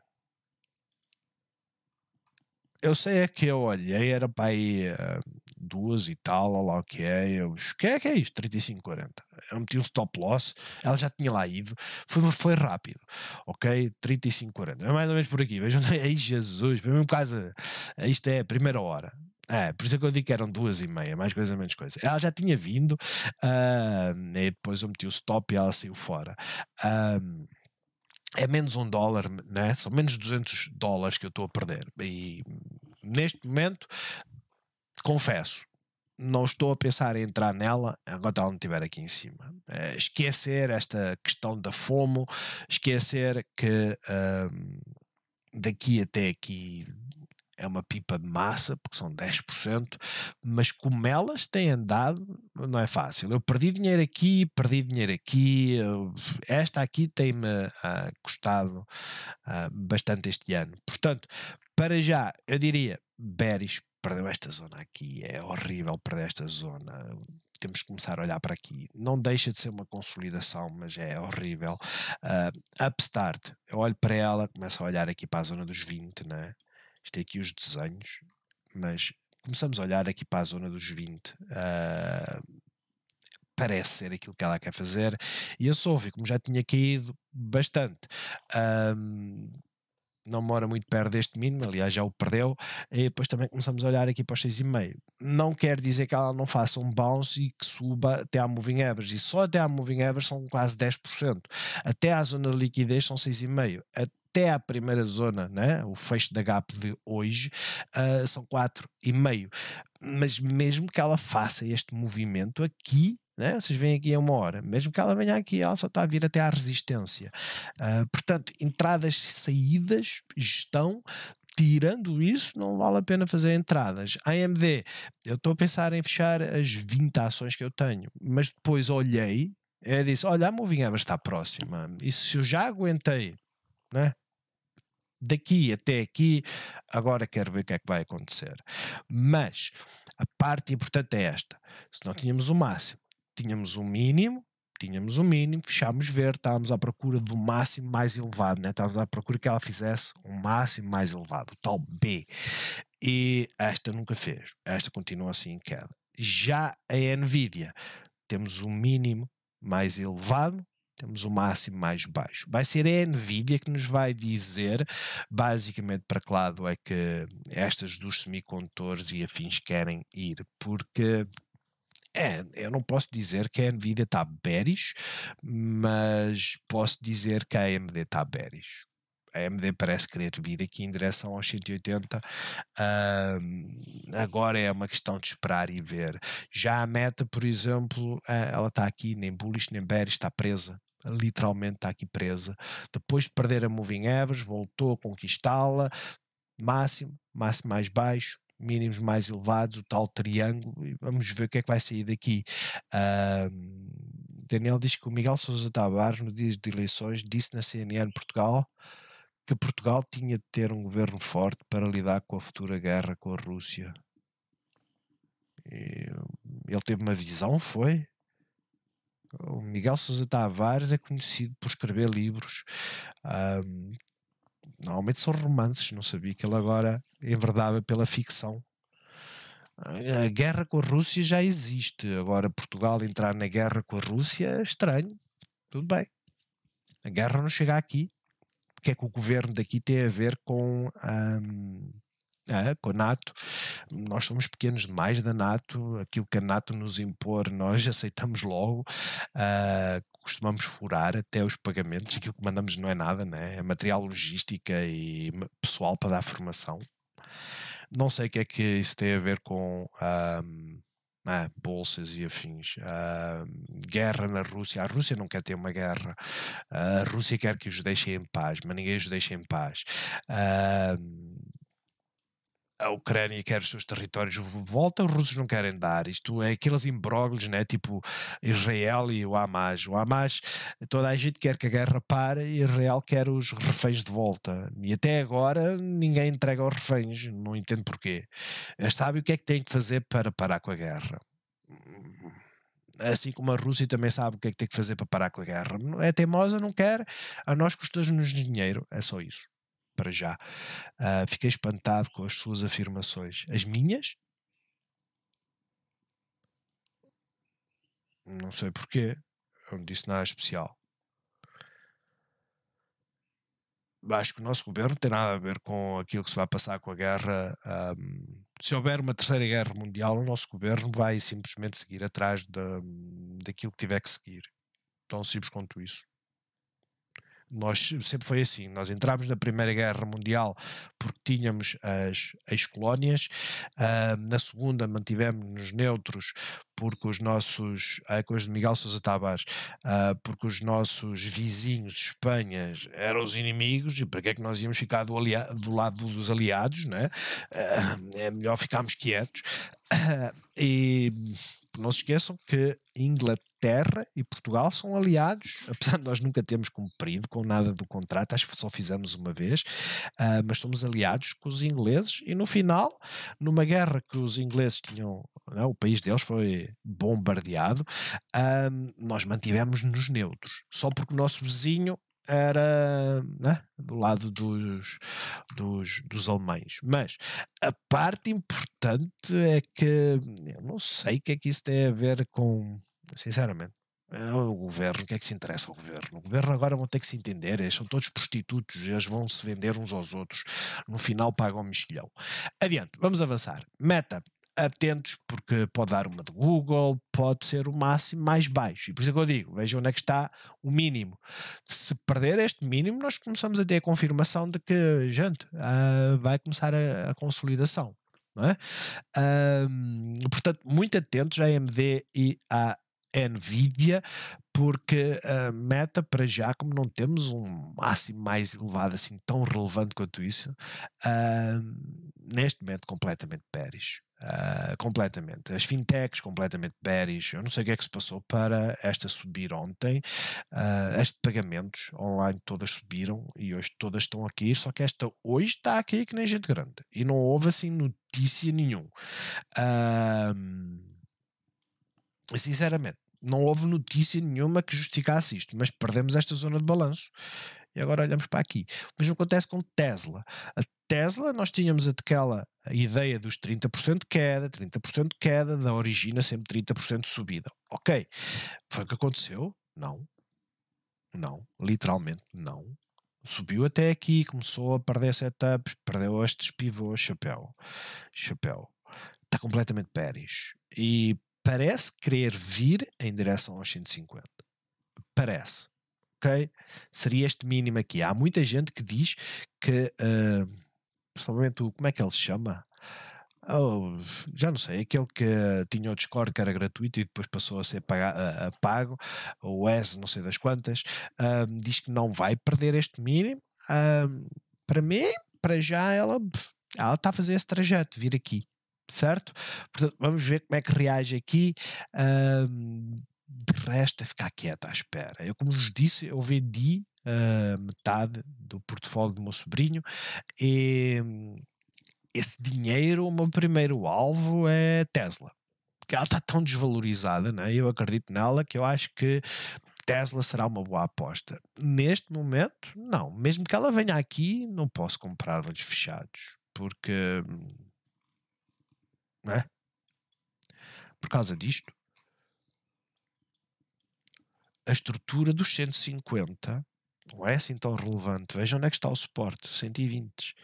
eu sei é que eu olhei, era para aí eh, duas e tal, lá o que é, eu, o que é que é isto? 35, 40. Eu meti um stop loss, ela já tinha lá ido, foi, foi rápido, ok? 35, 40, é mais ou menos por aqui, vejam, aí Jesus, foi mesmo quase, eh, isto é a primeira hora. É, por isso é que eu digo que eram duas e meia, mais coisa, menos coisa. Ela já tinha vindo, uh, e depois eu meti o stop e ela saiu fora. Uh, é menos um dólar, né? são menos 200 dólares que eu estou a perder. E neste momento, confesso, não estou a pensar em entrar nela enquanto ela não estiver aqui em cima. É, esquecer esta questão da FOMO, esquecer que hum, daqui até aqui é uma pipa de massa, porque são 10%, mas como elas têm andado, não é fácil. Eu perdi dinheiro aqui, perdi dinheiro aqui, esta aqui tem-me ah, custado ah, bastante este ano. Portanto, para já, eu diria, Beris perdeu esta zona aqui, é horrível perder esta zona, temos que começar a olhar para aqui. Não deixa de ser uma consolidação, mas é horrível. Uh, upstart, eu olho para ela, começo a olhar aqui para a zona dos 20, né? Isto tem aqui os desenhos, mas começamos a olhar aqui para a zona dos 20. Uh, ah, parece ser aquilo que ela quer fazer. E a Sophie, como já tinha caído bastante, um, não mora muito perto deste mínimo, aliás já o perdeu, e depois também começamos a olhar aqui para os 6,5. Não quer dizer que ela não faça um bounce e que suba até à moving average, e só até à moving average são quase 10%. Até à zona de liquidez são 6,5 até à primeira zona, né? o fecho da gap de hoje, uh, são 4,5. Mas mesmo que ela faça este movimento aqui, né? vocês vêm aqui a uma hora, mesmo que ela venha aqui, ela só está a vir até à resistência. Uh, portanto, entradas e saídas estão tirando isso, não vale a pena fazer entradas. AMD, eu estou a pensar em fechar as 20 ações que eu tenho, mas depois olhei, É disse: Olha, a Moving Average está próxima. E se eu já aguentei né, daqui até aqui, agora quero ver o que é que vai acontecer. Mas a parte importante é esta: se não tínhamos o máximo, tínhamos o mínimo, tínhamos o mínimo, fechámos ver, estávamos à procura do máximo mais elevado, né? estávamos à procura que ela fizesse o um máximo mais elevado, o tal B. E esta nunca fez, esta continua assim em queda. Já a Nvidia, temos o mínimo mais elevado, temos o máximo mais baixo. Vai ser a Nvidia que nos vai dizer basicamente para que lado é que estas dos semicondutores e afins querem ir, porque é, eu não posso dizer que a Nvidia está bearish, mas posso dizer que a AMD está bearish a AMD parece querer vir aqui em direção aos 180. Uh, agora é uma questão de esperar e ver. Já a Meta, por exemplo, uh, ela está aqui, nem bullish nem bearish, está presa literalmente está aqui presa. Depois de perder a Moving Average, voltou a conquistá-la, máximo, máximo mais baixo, mínimos mais elevados, o tal triângulo, e vamos ver o que é que vai sair daqui. Uh, Daniel diz que o Miguel Sousa Tavares, no dia de eleições, disse na CNN Portugal que Portugal tinha de ter um governo forte para lidar com a futura guerra com a Rússia. E hum, ele teve uma visão, foi. O Miguel Sousa Tavares é conhecido por escrever livros. Um, normalmente são romances, não sabia que ele agora enverdava pela ficção. A guerra com a Rússia já existe. Agora, Portugal entrar na guerra com a Rússia é estranho. Tudo bem. A guerra não chega aqui que é que o governo daqui tem a ver com. a hum, com a NATO, nós somos pequenos demais da NATO, aquilo que a NATO nos impor nós aceitamos logo, costumamos furar até os pagamentos, aquilo que mandamos não é nada, né? é material logística e pessoal para dar formação. Não sei o que é que isso tem a ver com, a hum, né, bolsas e afins, ah, guerra na Rússia. A Rússia não quer ter uma guerra, ah, a Rússia quer que os deixem em paz, mas ninguém os deixa em paz. Ah, a Ucrânia quer os seus territórios de volta, os russos não querem dar. Isto é aqueles imbróglios, né? tipo Israel e o Hamas. O Hamas, toda a gente quer que a guerra pare e Israel quer os reféns de volta. E até agora ninguém entrega os reféns, não entendo porquê. Eh, sabe o que é que tem que fazer para parar com a guerra? Uhum. assim como a Rússia também sabe o que é que tem que fazer para parar com a guerra. É teimosa, não quer, a nós custa-nos dinheiro, é só isso para já. Uh, fiquei espantado com as suas afirmações. As minhas? Não sei porquê. Eu não disse nada especial. Acho que o nosso governo tem nada a ver com aquilo que se vai passar com a guerra. Um, se houver uma terceira guerra mundial, o nosso governo vai simplesmente seguir atrás de, daquilo que tiver que seguir. Tão simples quanto isso nós sempre foi assim. Nós entramos na Primeira Guerra Mundial porque tínhamos as ex-colónias, uh, na Segunda mantivemos-nos neutros porque os nossos, a coisa de Miguel Sousa Tavares, uh, porque os nossos vizinhos de Espanha eram os inimigos e para que é que nós íamos ficar do, do lado dos aliados, né? Uh, é melhor ficarmos quietos. e não se esqueçam que Inglaterra e Portugal são aliados, apesar de nós nunca termos cumprido com nada do contrato, acho que só fizemos uma vez, uh, mas somos aliados com os ingleses e no final, numa guerra que os ingleses tinham, o país deles foi bombardeado, uh, nós mantivemos-nos neutros, só porque o nosso vizinho era né, do lado dos, dos, dos alemães. Mas a parte importante é que eu não sei o que é que isso tem a ver com. Sinceramente, é o governo, o que é que se interessa ao governo? O governo agora vão ter que se entender, eles são todos prostitutos, eles vão se vender uns aos outros, no final pagam um mexilhão. Adiante, vamos avançar. Meta atentos, porque pode dar uma do Google, pode ser o máximo mais baixo. E por isso é que eu digo: vejam onde é que está o mínimo. Se perder este mínimo, nós começamos a ter a confirmação de que, gente, uh, vai começar a, a consolidação. É? portanto, muito atentos à AMD e à NVIDIA, porque a meta para já, como não temos um máximo mais elevado assim tão relevante quanto isso, uh, neste momento completamente bearish. Uh, completamente. As fintechs completamente bearish. Eu não sei o que é que se passou para esta subir ontem. Uh, as de pagamentos online todas subiram e hoje todas estão aqui, só que esta hoje está aqui que nem gente grande. E não houve assim notícia nenhuma. Uh, sinceramente, não houve notícia nenhuma que justificasse isto, mas perdemos esta zona de balanço e agora olhamos para aqui. O mesmo acontece com Tesla. A Tesla, nós tínhamos aquela ideia dos 30% de queda, 30% de queda, da origina sempre 30% de subida. Ok. Foi o que aconteceu? Não. Não. Literalmente, não. Subiu até aqui, começou a perder setups, perdeu estes pivôs, chapéu. Chapéu. Está completamente pérez. E parece querer vir em direção aos 150. Parece. Ok? Seria este mínimo aqui. Há muita gente que diz que, uh, principalmente, o, como é que ele se chama? Oh, já não sei, aquele que tinha o Discord que era gratuito e depois passou a ser pago, o S, não sei das quantas, ah, diz que não vai perder este mínimo. Ah, para mim, para já, ela, ela está a fazer esse trajeto, vir aqui certo? Portanto, vamos ver como é que reage aqui. Um, de resto, é ficar quieto à espera. Eu, como vos disse, eu vendi uh, metade do portfólio do meu sobrinho e esse dinheiro, o meu primeiro alvo é Tesla. Porque ela está tão desvalorizada, né? eu acredito nela, que eu acho que Tesla será uma boa aposta. Neste momento, não. Mesmo que ela venha aqui, não posso comprar olhos fechados. Porque hum, né? Por causa disto, a estrutura dos 150 não é assim tão relevante. Vejam onde é que está o suporte, 120.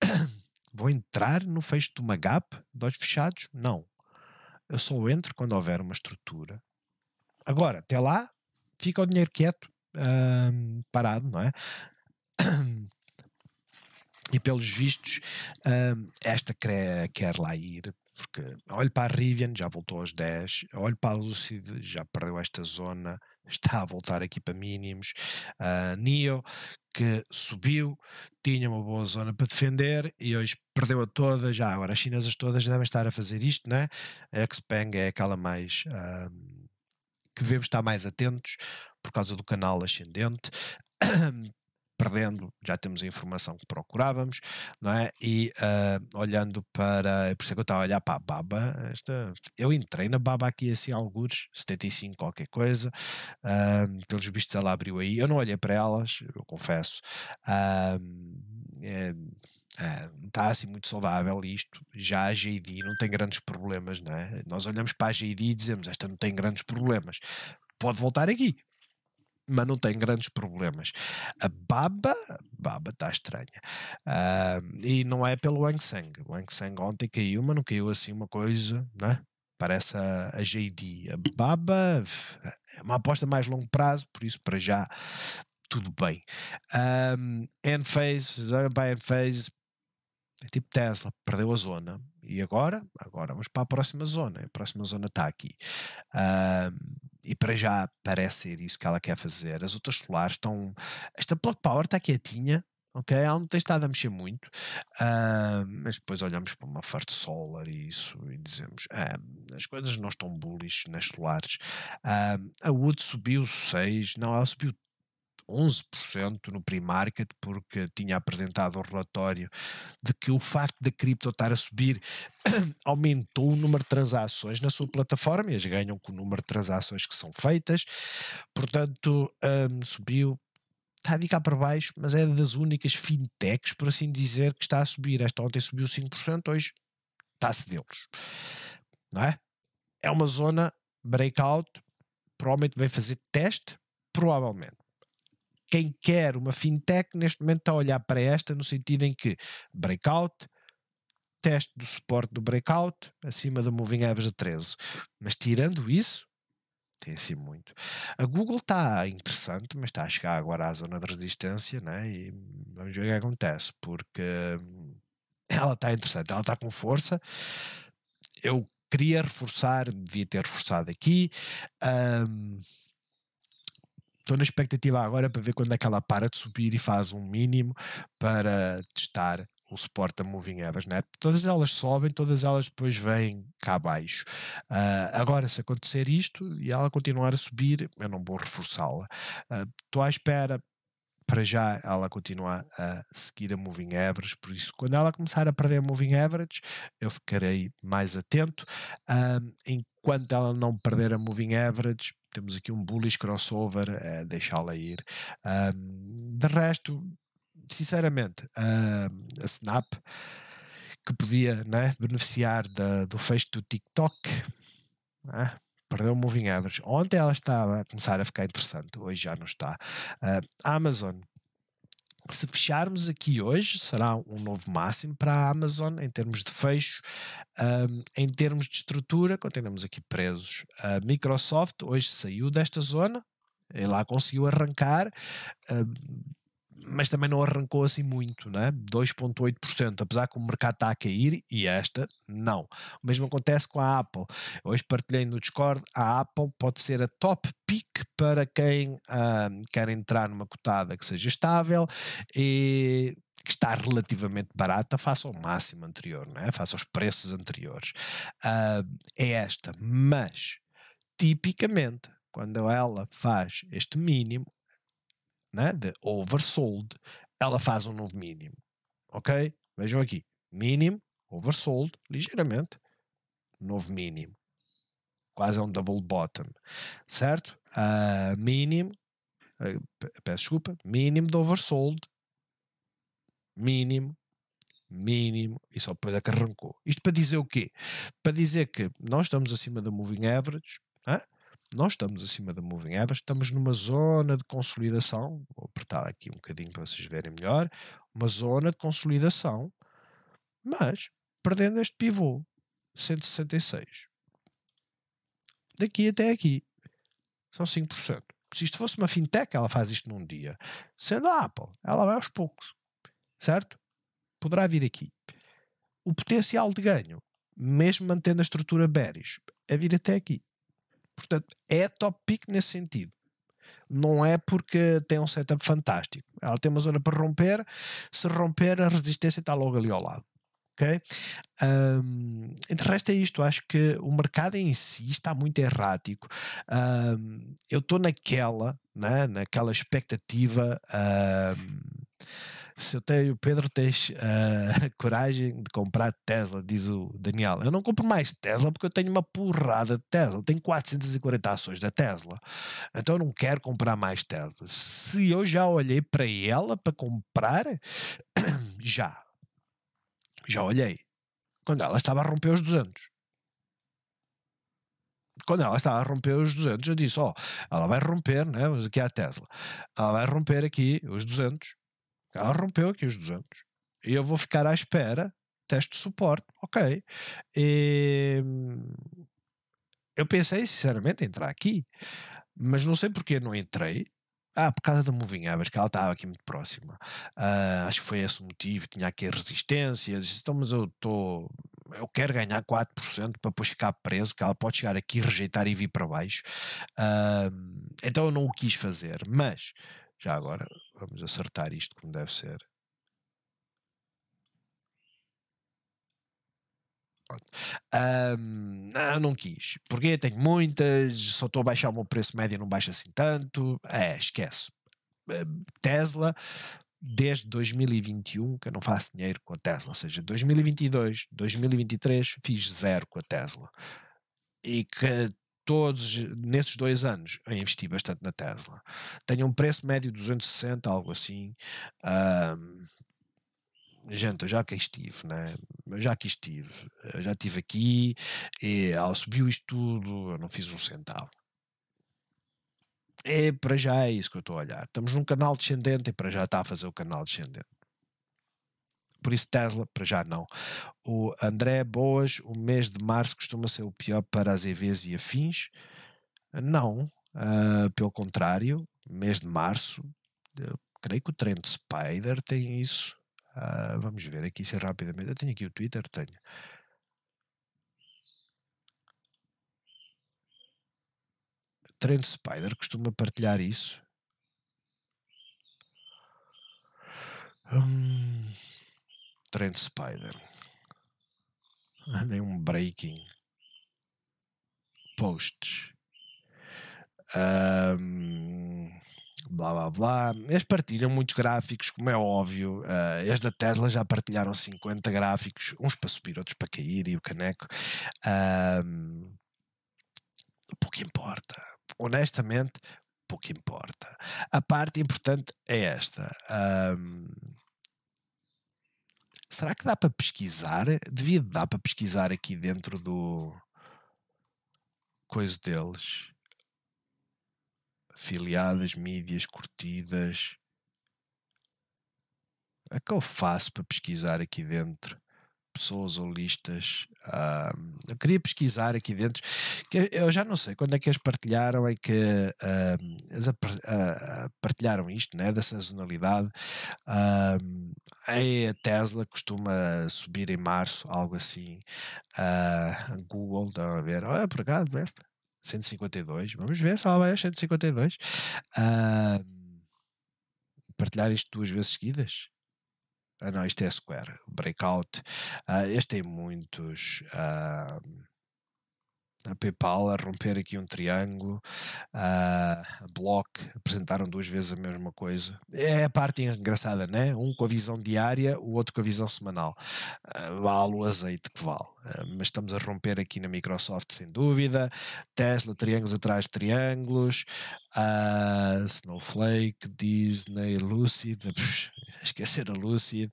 Vou entrar no fecho de uma gap, de olhos fechados? Não. Eu só entro quando houver uma estrutura. Agora, até lá, fica o dinheiro quieto, parado, não é? e pelos vistos, uh, esta quer, quer lá ir porque olho para a Rivian, já voltou aos 10, olho para a Lucid, já perdeu esta zona, está a voltar aqui para mínimos, a uh, Nio, que subiu, tinha uma boa zona para defender e hoje perdeu a toda, já agora as chinesas todas devem estar a fazer isto, né? A Xpeng é aquela mais... Uh, que devemos estar mais atentos por causa do canal ascendente perdendo, já temos a informação que procurávamos, não é? E uh, olhando para, por isso é que eu estava a olhar para a baba, esta, eu entrei na baba aqui assim alguns, 75 qualquer coisa, uh, pelos vistos ela abriu aí, eu não olhei para elas, eu confesso, uh, é, está assim muito saudável isto, já a JD não tem grandes problemas, não é? Nós olhamos para a JD e dizemos, esta não tem grandes problemas, pode voltar aqui, mas não tem grandes problemas. A Baba, Baba está estranha. Uh, e não é pelo Wang Sang. O Wang Sang ontem caiu, mas não caiu assim uma coisa, né? Parece a, a JD. A Baba é uma aposta mais longo prazo, por isso para já tudo bem. Um, Enphase, vocês olham para Enphase, é tipo Tesla, perdeu a zona. E agora? Agora vamos para a próxima zona. A próxima zona está aqui. Um, e para já parece ser isso que ela quer fazer. As outras solares estão. Esta Plug Power está quietinha, ok? Ela não tem estado a mexer muito, uh, mas depois olhamos para uma Fart Solar e isso e dizemos: uh, as coisas não estão bullish nas solares. Uh, a Wood subiu 6, não, ela subiu 11% no pre-market, porque tinha apresentado o relatório de que o facto da cripto estar a subir aumentou o número de transações na sua plataforma, e eles ganham com o número de transações que são feitas, portanto, um, subiu. Está a ficar para baixo, mas é das únicas fintechs, por assim dizer, que está a subir. Esta ontem subiu 5%, hoje está-se deles. Não é? É uma zona breakout, provavelmente vai fazer teste, provavelmente quem quer uma fintech neste momento está a olhar para esta no sentido em que breakout, teste do suporte do breakout, acima da moving average de 13. Mas tirando isso, tem assim muito. A Google está interessante, mas está a chegar agora à zona de resistência, né? E vamos ver o que acontece, porque hum, ela está interessante, ela está com força. Eu queria reforçar, devia ter reforçado aqui. Um, estou na expectativa agora para ver quando é que ela para de subir e faz um mínimo para testar o suporte da Moving Average, né? todas elas sobem, todas elas depois vêm cá abaixo. Uh, agora, se acontecer isto e ela continuar a subir, eu não vou reforçá-la. Ah, estou uh, à espera, para já ela continuar a seguir a Moving Average, por isso quando ela começar a perder a Moving Average, eu ficarei mais atento. Ah, enquanto ela não perder a Moving Average, temos aqui um bullish crossover a deixá-la ir. Um, de resto, sinceramente, a, a Snap que podia né, beneficiar da, do fecho do TikTok. Né, perdeu o moving average. Ontem ela estava a começar a ficar interessante, hoje já não está. Uh, Amazon se fecharmos aqui hoje, será um novo máximo para a Amazon em termos de fecho, um, em termos de estrutura, continuamos aqui presos. A Microsoft hoje saiu desta zona, e lá conseguiu arrancar. Um, mas também não arrancou assim muito, né? 2,8%, apesar que o mercado está a cair e esta não. O mesmo acontece com a Apple. Hoje partilhei no Discord, a Apple pode ser a top pick para quem uh, quer entrar numa cotada que seja estável e que está relativamente barata, faça o máximo anterior, né? faça os preços anteriores. Uh, é esta, mas tipicamente quando ela faz este mínimo, né, de oversold, ela faz um novo mínimo. Ok? Vejam aqui. Mínimo, oversold, ligeiramente, novo mínimo. Quase é um double bottom. Certo? Uh, mínimo, uh, peço desculpa, mínimo de oversold, mínimo, mínimo, e só depois é que arrancou. Isto para dizer o quê? Para dizer que nós estamos acima da moving average, nós estamos acima da Moving Average, estamos numa zona de consolidação, vou apertar aqui um bocadinho para vocês verem melhor, uma zona de consolidação, mas perdendo este pivô, 166. Daqui até aqui, são 5%. Se isto fosse uma fintech, ela faz isto num dia. Sendo a Apple, ela vai aos poucos, certo? Poderá vir aqui. O potencial de ganho, mesmo mantendo a estrutura bearish, é vir até aqui. Portanto, é top pick nesse sentido. Não é porque tem um setup fantástico. Ela tem uma zona para romper, se romper, a resistência está logo ali ao lado. Ok? Um, o resto, é isto. Acho que o mercado em si está muito errático. Um, eu estou naquela, né, naquela expectativa. Um, se eu tenho, Pedro, tens uh, ah, a coragem de comprar Tesla, diz o Daniel. Eu não compro mais Tesla porque eu tenho uma porrada de Tesla. Tenho 440 ações da Tesla. Então eu não quero comprar mais Tesla. Se eu já olhei para ela para comprar, já. Já olhei. Quando ela estava a romper os 200 quando ela estava a romper os 200, eu disse: Ó, oh, ela vai romper, né? Mas aqui é a Tesla, ela vai romper aqui os 200 ela rompeu aqui os 200. E eu vou ficar à espera. Teste de suporte, ok. E... Hum, eu pensei, sinceramente, entrar aqui. Mas não sei porque não entrei. Ah, por causa da Moving mas que ela estava aqui muito próxima. Uh, acho que foi esse o motivo. Tinha aqui a resistência. Disse, então, mas eu estou. Eu quero ganhar 4% para depois ficar preso, que ela pode chegar aqui, rejeitar e vir para baixo. Uh, então eu não o quis fazer. Mas já agora vamos acertar isto como deve ser. Um, não, não quis. Porque tenho muitas, só estou a baixar o meu preço médio, não baixa assim tanto. É, esquece. Tesla, desde 2021, que eu não faço dinheiro com a Tesla, ou seja, 2022, 2023, fiz zero com a Tesla. E que todos nesses dois anos a investir bastante na Tesla. Tenho um preço médio de 260, algo assim. Um, gente, eu já aqui estive, né? Eu já aqui estive, eu já estive aqui, e ao subiu isto tudo, eu não fiz um centavo. É para já é isso que eu estou a olhar. Estamos num canal descendente e para já está a fazer o canal descendente. Por isso, Tesla, para já não. O André Boas, o mês de março costuma ser o pior para as EVs e afins. Não, uh, pelo contrário, mês de março, creio que o Trend Spider tem isso. Uh, vamos ver aqui se rapidamente. Eu tenho aqui o Twitter, tenho. Trend Spider costuma partilhar isso. Hum. Trent Spider. Dei um breaking. Posts. Um, blá blá blá. Eles partilham muitos gráficos, como é óbvio. Uh, eles da Tesla já partilharam 50 gráficos, uns para subir, outros para cair e o caneco. Um, pouco importa. Honestamente, pouco importa. A parte importante é esta. Um, Será que dá para pesquisar? Devia dar para pesquisar aqui dentro do. coisa deles. Filiadas, mídias, curtidas. É que eu faço para pesquisar aqui dentro? pessoas ou listas. Uh, eu queria pesquisar aqui dentro, que eu já não sei quando é que as partilharam, é que uh, as uh, partilharam isto, né, da sazonalidade. a Tesla costuma subir em março, algo assim. a ah, Google, estão a ver, olha, por acaso, 152, né, vamos ver se ela vai a 152. Uh, partilhar isto duas vezes seguidas ah, não, isto é Square. Breakout. Ah, este tem muitos. Uh, a PayPal a romper aqui um triângulo, ah, a Block apresentaram duas vezes a mesma coisa. É a parte engraçada, né? Um com a visão diária, o outro com a visão semanal. vale o azeite que vale. mas estamos a romper aqui na Microsoft, sem dúvida. Tesla, triângulos atrás de triângulos. Snowflake, Disney, Lucid. Pux, esquecer a Lúcia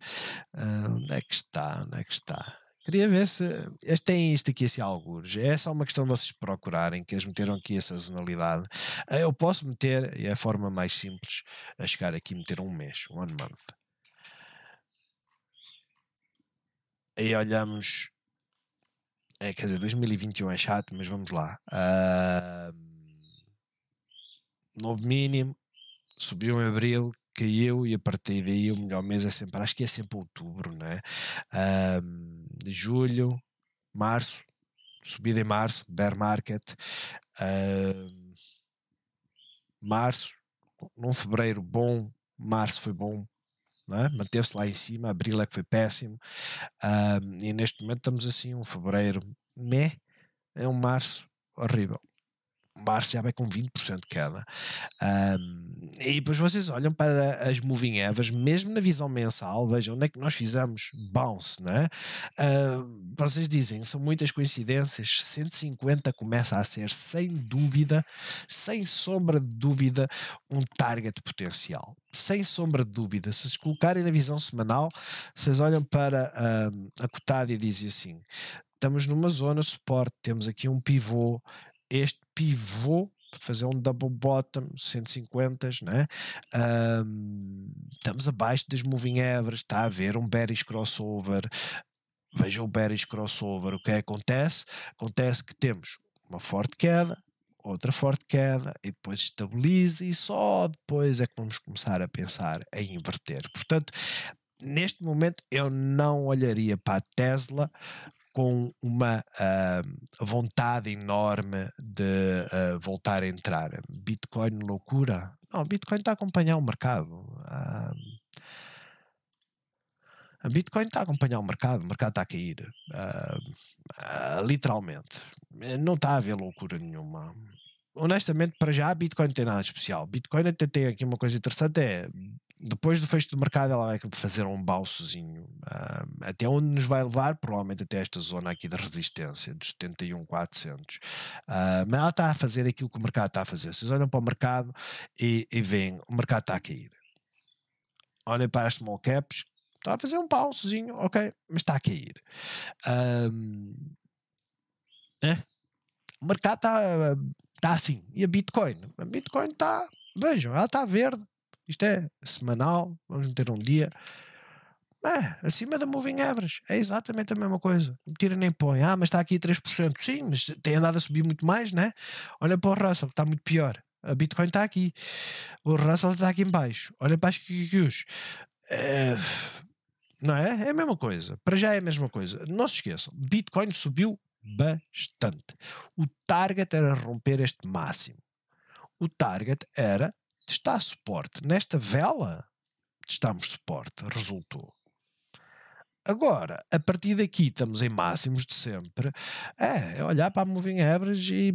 Uh, onde é que está? Onde é que está? Queria ver se eles têm isto aqui assim algures. É só uma questão de vocês procurarem, que eles meteram aqui a sazonalidade. Ah, eu posso meter, e é a forma mais simples, a chegar aqui e meter um mês, one month. Aí olhamos. É, quer dizer, 2021 é chato, mas vamos lá. Uh, novo mínimo, subiu em abril, caiu e a partir daí o melhor mês é sempre, acho que é sempre outubro, né? Um, julho, março, subida em março, bear market, um, março, num fevereiro bom, março foi bom, né manteve-se lá em cima, abril é que foi péssimo, um, e neste momento estamos assim, um fevereiro meh, é um março horrível março já vai com 20% de queda. Um, e depois vocês olham para as moving avers, mesmo na visão mensal, vejam onde é que nós fizemos bounce, né? Uh, vocês dizem, são muitas coincidências, 150 começa a ser, sem dúvida, sem sombra de dúvida, um target potencial. Sem sombra de dúvida, se se colocarem na visão semanal, vocês olham para uh, a cotada e dizem assim: estamos numa zona de suporte, temos aqui um pivô, este pivô fazer um double bottom 150, né? estamos abaixo das moving average, está a haver um bearish crossover. Vejam o bearish crossover, o que, é que acontece? Acontece que temos uma forte queda, outra forte queda e depois estabiliza e só depois é que vamos começar a pensar em inverter. Portanto, neste momento eu não olharia para a Tesla com uma uh, vontade enorme de uh, voltar a entrar. Bitcoin loucura? Não, Bitcoin está a acompanhar o mercado. Uh, a Bitcoin está a acompanhar o mercado, o mercado está a cair, literalmente. Não está a haver loucura nenhuma. Honestamente, para já, Bitcoin não tem nada de especial. Bitcoin até tem aqui uma coisa interessante: é depois do fecho do mercado ela vai fazer um balsozinho uh, até onde nos vai levar, provavelmente até esta zona aqui de resistência dos 71,400 uh, ah, mas ela está a fazer aquilo que o mercado está a fazer, vocês olham para o mercado e, e veem, o mercado está a cair olhem para as small caps está a fazer um balsozinho, ok mas está a cair uh, é? o mercado está está assim, e a Bitcoin a Bitcoin está, vejam, ela está verde isto é semanal, vamos meter um dia. é acima da moving average. É exatamente a mesma coisa. não Tira nem põe. Ah, mas está aqui 3%. Sim, mas tem andado a subir muito mais, né? Olha para o Russell, está muito pior. A Bitcoin está aqui. O Russell está aqui em baixo. Olha para as QQQs. É, não é? É a mesma coisa. Para já é a mesma coisa. Não se esqueçam. Bitcoin subiu bastante. O target era romper este máximo. O target era está suporte. Nesta vela, estamos suporte. Resultou. Agora, a partir daqui estamos em máximos de sempre. É, é, olhar para a moving average e,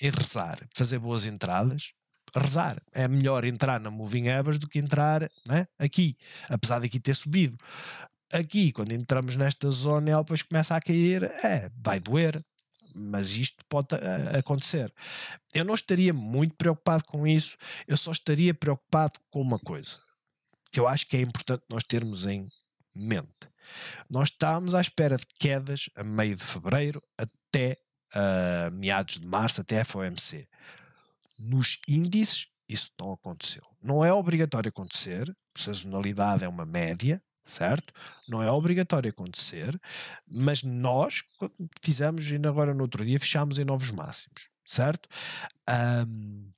e rezar. Fazer boas entradas. Rezar. É melhor entrar na moving average do que entrar né, aqui. Apesar daqui ter subido. Aqui, quando entramos nesta zona, ela depois começa a cair. É, vai doer mas isto pode eh, acontecer. Eu não estaria muito preocupado com isso, eu só estaria preocupado com uma coisa que eu acho que é importante nós termos em mente. Nós estávamos à espera de quedas a meio de fevereiro até eh, meados de março, até a FOMC. Nos índices, isso não aconteceu. Não é obrigatório acontecer, sazonalidade é uma média, certo? Não é obrigatório acontecer, mas nós fizemos, ainda agora no outro dia, fechámos em novos máximos, certo? Um,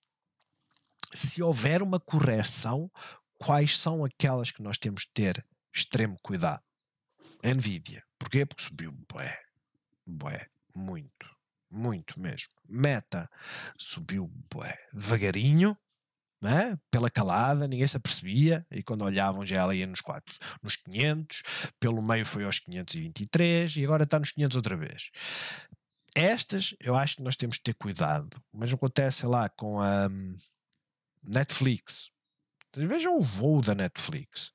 se houver uma correção, quais são aquelas que nós temos de ter extremo cuidado? Nvidia. Porquê? Porque subiu bué, bué, muito, muito mesmo. Meta subiu bué, devagarinho, né, pela calada, ninguém se apercebia, e quando olhavam já ela ia nos, quatro, nos 500, pelo meio foi aos 523 e agora está nos 500 outra vez. Estas eu acho que nós temos de ter cuidado. O mesmo acontece lá com a hum, Netflix. Vejam o voo da Netflix.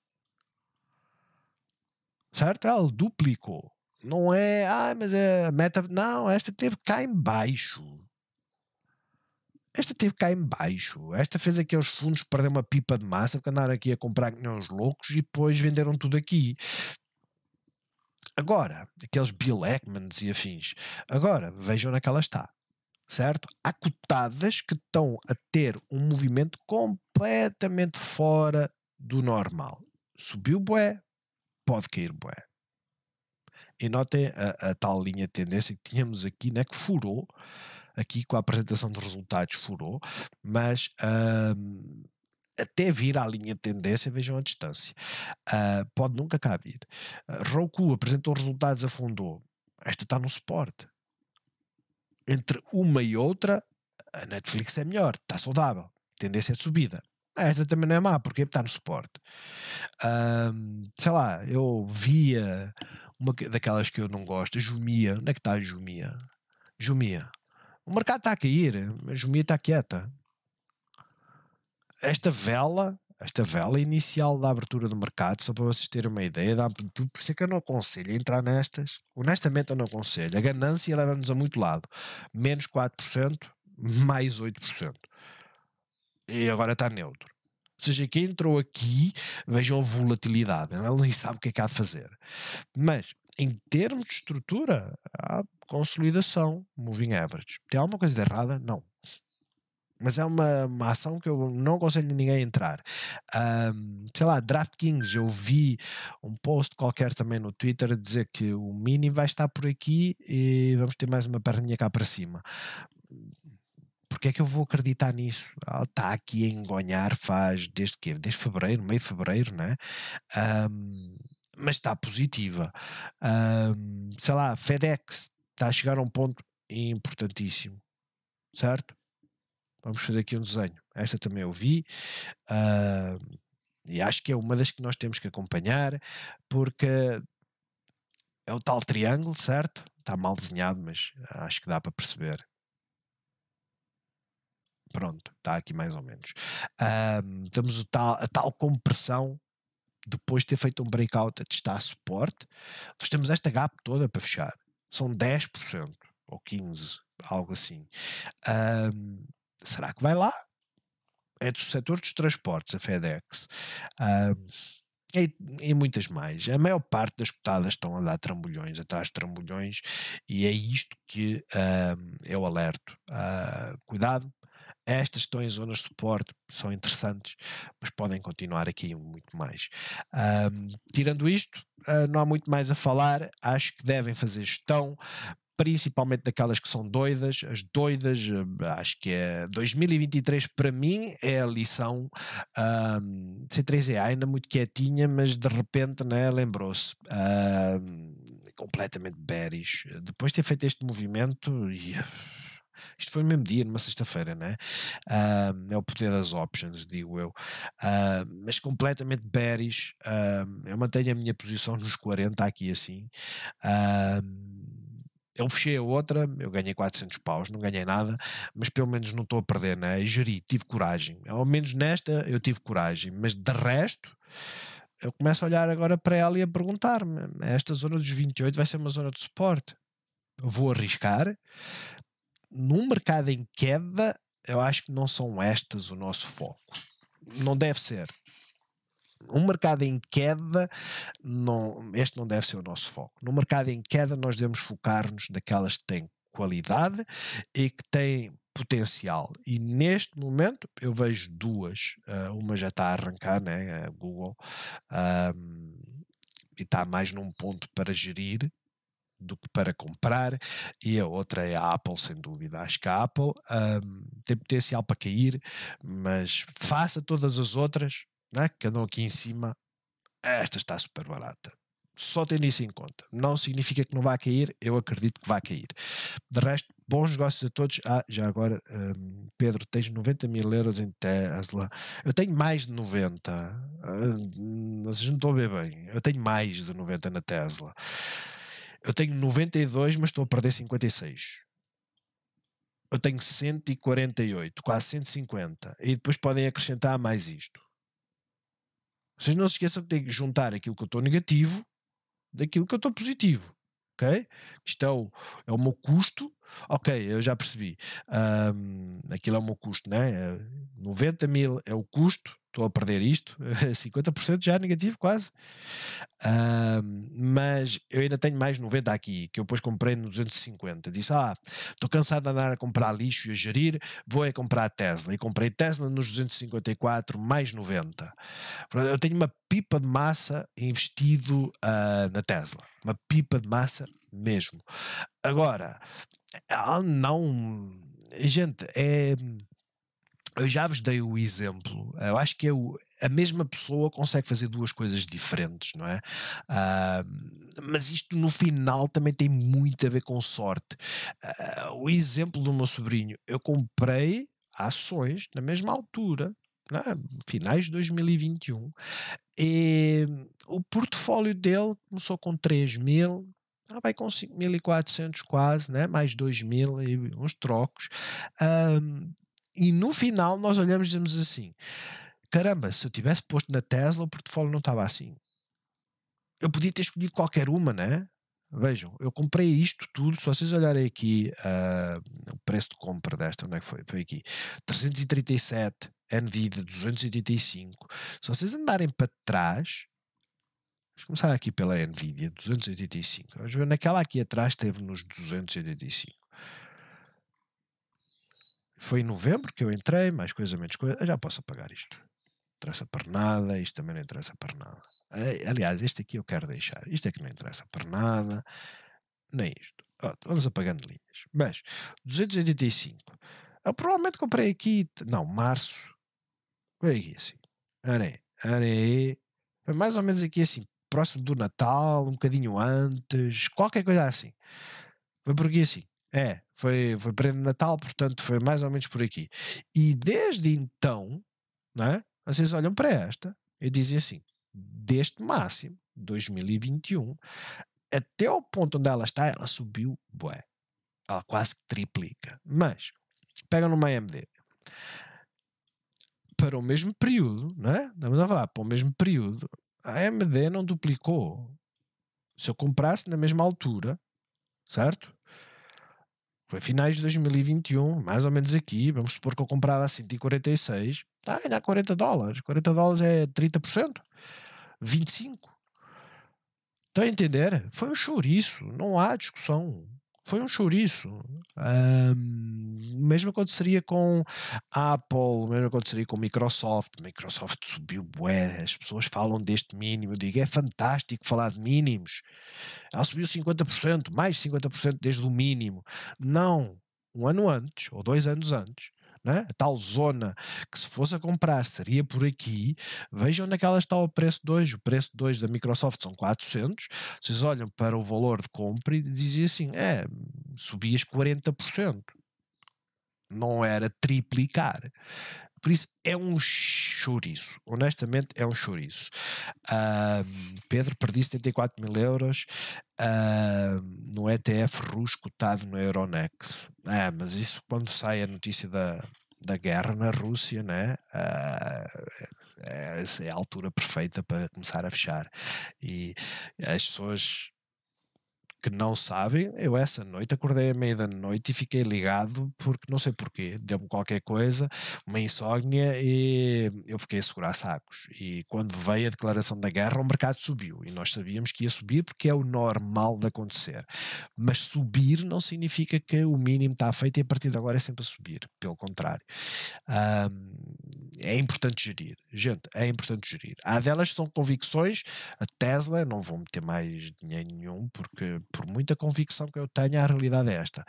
Certo? Ela duplicou. Não é, ah, mas a meta. Não, esta teve cá em baixo esta teve cá em baixo, esta fez aqueles fundos, perder uma pipa de massa, porque andaram aqui a comprar guinhões loucos e depois venderam tudo aqui. Agora, aqueles Bill Ackmans e afins, agora vejam onde é que ela está, certo? Há cotadas que estão a ter um movimento completamente fora do normal. Subiu bué, pode cair bué. E notem a, a tal linha de tendência que tínhamos aqui, né, que furou aqui com a apresentação de resultados furou, mas hum, até vir à linha de tendência, vejam a distância. Uh, pode nunca cá vir. Uh, Roku apresentou resultados, afundou. Esta está no suporte. Entre uma e outra, a Netflix é melhor, está saudável, tendência é de subida. Ah, esta também não é má, porque está no suporte. Hum, sei lá, eu via uma daquelas que eu não gosto, Jumia. Onde é que está a Jumia? Jumia. O mercado está a cair, o economia está quieta. Esta vela, esta vela inicial da abertura do mercado, só para vocês terem uma ideia, dá, por isso é que eu não aconselho entrar nestas. Honestamente, eu não aconselho. A ganância leva-nos a muito lado. Menos 4%, mais 8%. E agora está neutro. Ou seja, quem entrou aqui, vejam a volatilidade, ele nem sabe o que é que há de fazer. Mas em termos de estrutura, há consolidação, moving average. Tem alguma coisa de errada? Não. Mas é uma, uma ação que eu não aconselho ninguém a entrar. Um, sei lá, DraftKings, eu vi um post qualquer também no Twitter a dizer que o mini vai estar por aqui e vamos ter mais uma perninha cá para cima porque é que eu vou acreditar nisso? Ah, está aqui a engonhar faz desde que Desde fevereiro, meio de fevereiro, né? Um, mas está positiva. Um, sei lá, FedEx está a chegar a um ponto importantíssimo, certo? Vamos fazer aqui um desenho. Esta também eu vi. Uh, e acho que é uma das que nós temos que acompanhar, porque é o tal triângulo, certo? Está mal desenhado, mas acho que dá para perceber. Pronto, está aqui mais ou menos. Um, temos o tal, a tal compressão depois de ter feito um breakout a testar suporte, nós temos esta gap toda para fechar. São 10% ou 15%, algo assim. Um, será que vai lá? É do setor dos transportes, a FedEx. Um, e, e, muitas mais. A maior parte das cotadas estão a dar trambolhões, atrás de trambolhões, e é isto que um, eu alerto. Uh, cuidado, estas estão em zonas de suporte, são interessantes, mas podem continuar aqui muito mais. Um, tirando isto, uh, não há muito mais a falar. Acho que devem fazer gestão, principalmente daquelas que são doidas. As doidas, ah, acho que é 2023 para mim é a lição. Um, C3EA ainda muito quietinha, mas de repente né, lembrou-se. Um, completamente berries. Depois de ter feito este movimento. Isto foi no mesmo dia, numa sexta-feira, né? Uh, é o poder das options, digo eu. mas completamente bearish. Uh, eu mantenho a minha posição nos 40 aqui assim. eu fechei a outra, eu ganhei 400 paus, não ganhei nada, mas pelo menos não estou a perder, né? E geri, tive coragem. Ao menos nesta eu tive coragem, mas de resto eu começo a olhar agora para ela e a perguntar-me: esta zona dos 28 vai ser uma zona de suporte? Vou arriscar? num mercado em queda, eu acho que não são estas o nosso foco. Não deve ser. Um mercado em queda, não, este não deve ser o nosso foco. No mercado em queda, nós devemos focar-nos naquelas que têm qualidade e que têm potencial. E neste momento eu vejo duas. Uh, uma já está a arrancar, né? A Google. Ah, e está mais num ponto para gerir do que para comprar, e a outra é a Apple, sem dúvida. Acho que a Apple um, tem potencial para cair, mas faça todas as outras, né, que andam aqui em cima, esta está super barata. Só tendo isso em conta. Não significa que não vá cair, eu acredito que vai cair. De resto, bons negócios a todos. Ah, já agora, um, Pedro, tens 90 mil euros em Tesla. Eu tenho mais de 90. Uh, ah, hum, não estou a ver bem. Eu tenho mais de 90 na Tesla. Eu tenho 92, mas estou a perder 56. Eu tenho 148, quase 150. E depois podem acrescentar mais isto. Vocês não se esqueçam de que juntar aquilo que eu estou negativo daquilo que eu estou positivo. Ok? Isto é o, é o meu custo. Ok, eu já percebi. Um, aquilo é o meu custo, né? 90 mil é o custo estou a perder isto, 50% já é negativo quase. Uh, mas eu ainda tenho mais 90 aqui, que eu depois comprei no 250. Disse, ah, estou cansado de andar a comprar lixo e a gerir, vou é comprar Tesla. E comprei Tesla nos 254 mais 90. Eu tenho uma pipa de massa investido uh, na Tesla. Uma pipa de massa mesmo. Agora, ah, não... Gente, é eu já vos dei o exemplo. Eu acho que eu, é a mesma pessoa consegue fazer duas coisas diferentes, não é? Uh, mas isto no final também tem muito a ver com sorte. Uh, o exemplo do meu sobrinho, eu comprei ações na mesma altura, é? finais de 2021, e o portfólio dele começou com 3 mil, ah, vai com 5.400 quase, né? mais 2.000 e uns trocos. Um, e no final nós olhamos e dizemos assim: caramba, se eu tivesse posto na Tesla, o portfólio não estava assim. Eu podia ter escolhido qualquer uma, né? Vejam, eu comprei isto tudo, se vocês olharem aqui uh, o preço de compra desta, onde é que foi? Foi aqui, 337, NVIDIA 285. Se vocês andarem para trás, vamos começar aqui pela NVIDIA, 285. Vamos ver, naquela é aqui atrás teve nos 285. Foi em novembro que eu entrei, mais coisa, menos coisa. Eu já posso apagar isto. Não interessa para nada, isto também não interessa para nada. Aliás, este aqui eu quero deixar. Isto é que não interessa para nada, nem isto. Oh, vamos apagando linhas. Mas, 285. Eu provavelmente comprei aqui, não, março. Foi aqui assim. Are, are. Foi mais ou menos aqui assim, próximo do Natal, um bocadinho antes, qualquer coisa assim. Foi por aqui assim. É, foi, foi prenda de Natal, portanto foi mais ou menos por aqui. E desde então, né, vocês olham para esta e dizem assim: deste máximo, 2021, até o ponto onde ela está, ela subiu, bué. Ela quase triplica. Mas, pega numa AMD. Para o mesmo período, né? Estamos a falar, para o mesmo período, a AMD não duplicou. Se eu comprasse na mesma altura, certo? Foi finais de 2021, mais ou menos aqui. Vamos supor que eu comprava a 146, está ainda a 40 dólares. 40 dólares é 30%, 25%. Estão a entender? Foi um chouriço, não há discussão foi um chouriço. Um, mesmo aconteceria com Apple, mesmo aconteceria com Microsoft. Microsoft subiu, bué, as pessoas falam deste mínimo. Eu digo, é fantástico falar de mínimos. Ela subiu 50%, mais 50% desde o mínimo. Não, um ano antes ou dois anos antes, né? a tal zona, que se fosse a comprar seria por aqui, vejam onde é que ela está o preço hoje, O preço hoje da Microsoft são 400. Vocês olham para o valor de compra e dizem assim: é, subias 40%. Não era triplicar. Por isso é um chouriço. Honestamente, é um chouriço. Uh, Pedro perdi 74 mil euros uh, no ETF russo cotado no Euronext. Ah, mas isso quando sai a notícia da, da guerra na Rússia, né? Uh, é, é a altura perfeita para começar a fechar. E as pessoas que não sabem, eu essa noite acordei à meia da noite e fiquei ligado porque não sei porquê, deu-me qualquer coisa, uma insógnia e eu fiquei a segurar sacos. E quando veio a declaração da guerra, o mercado subiu e nós sabíamos que ia subir porque é o normal de acontecer. Mas subir não significa que o mínimo está feito e a partir de agora é sempre a subir, pelo contrário. Um, é importante gerir gente, é importante gerir. Há delas que são convicções, a Tesla, não vou meter mais dinheiro nenhum, porque por muita convicção que eu tenha, a realidade é esta.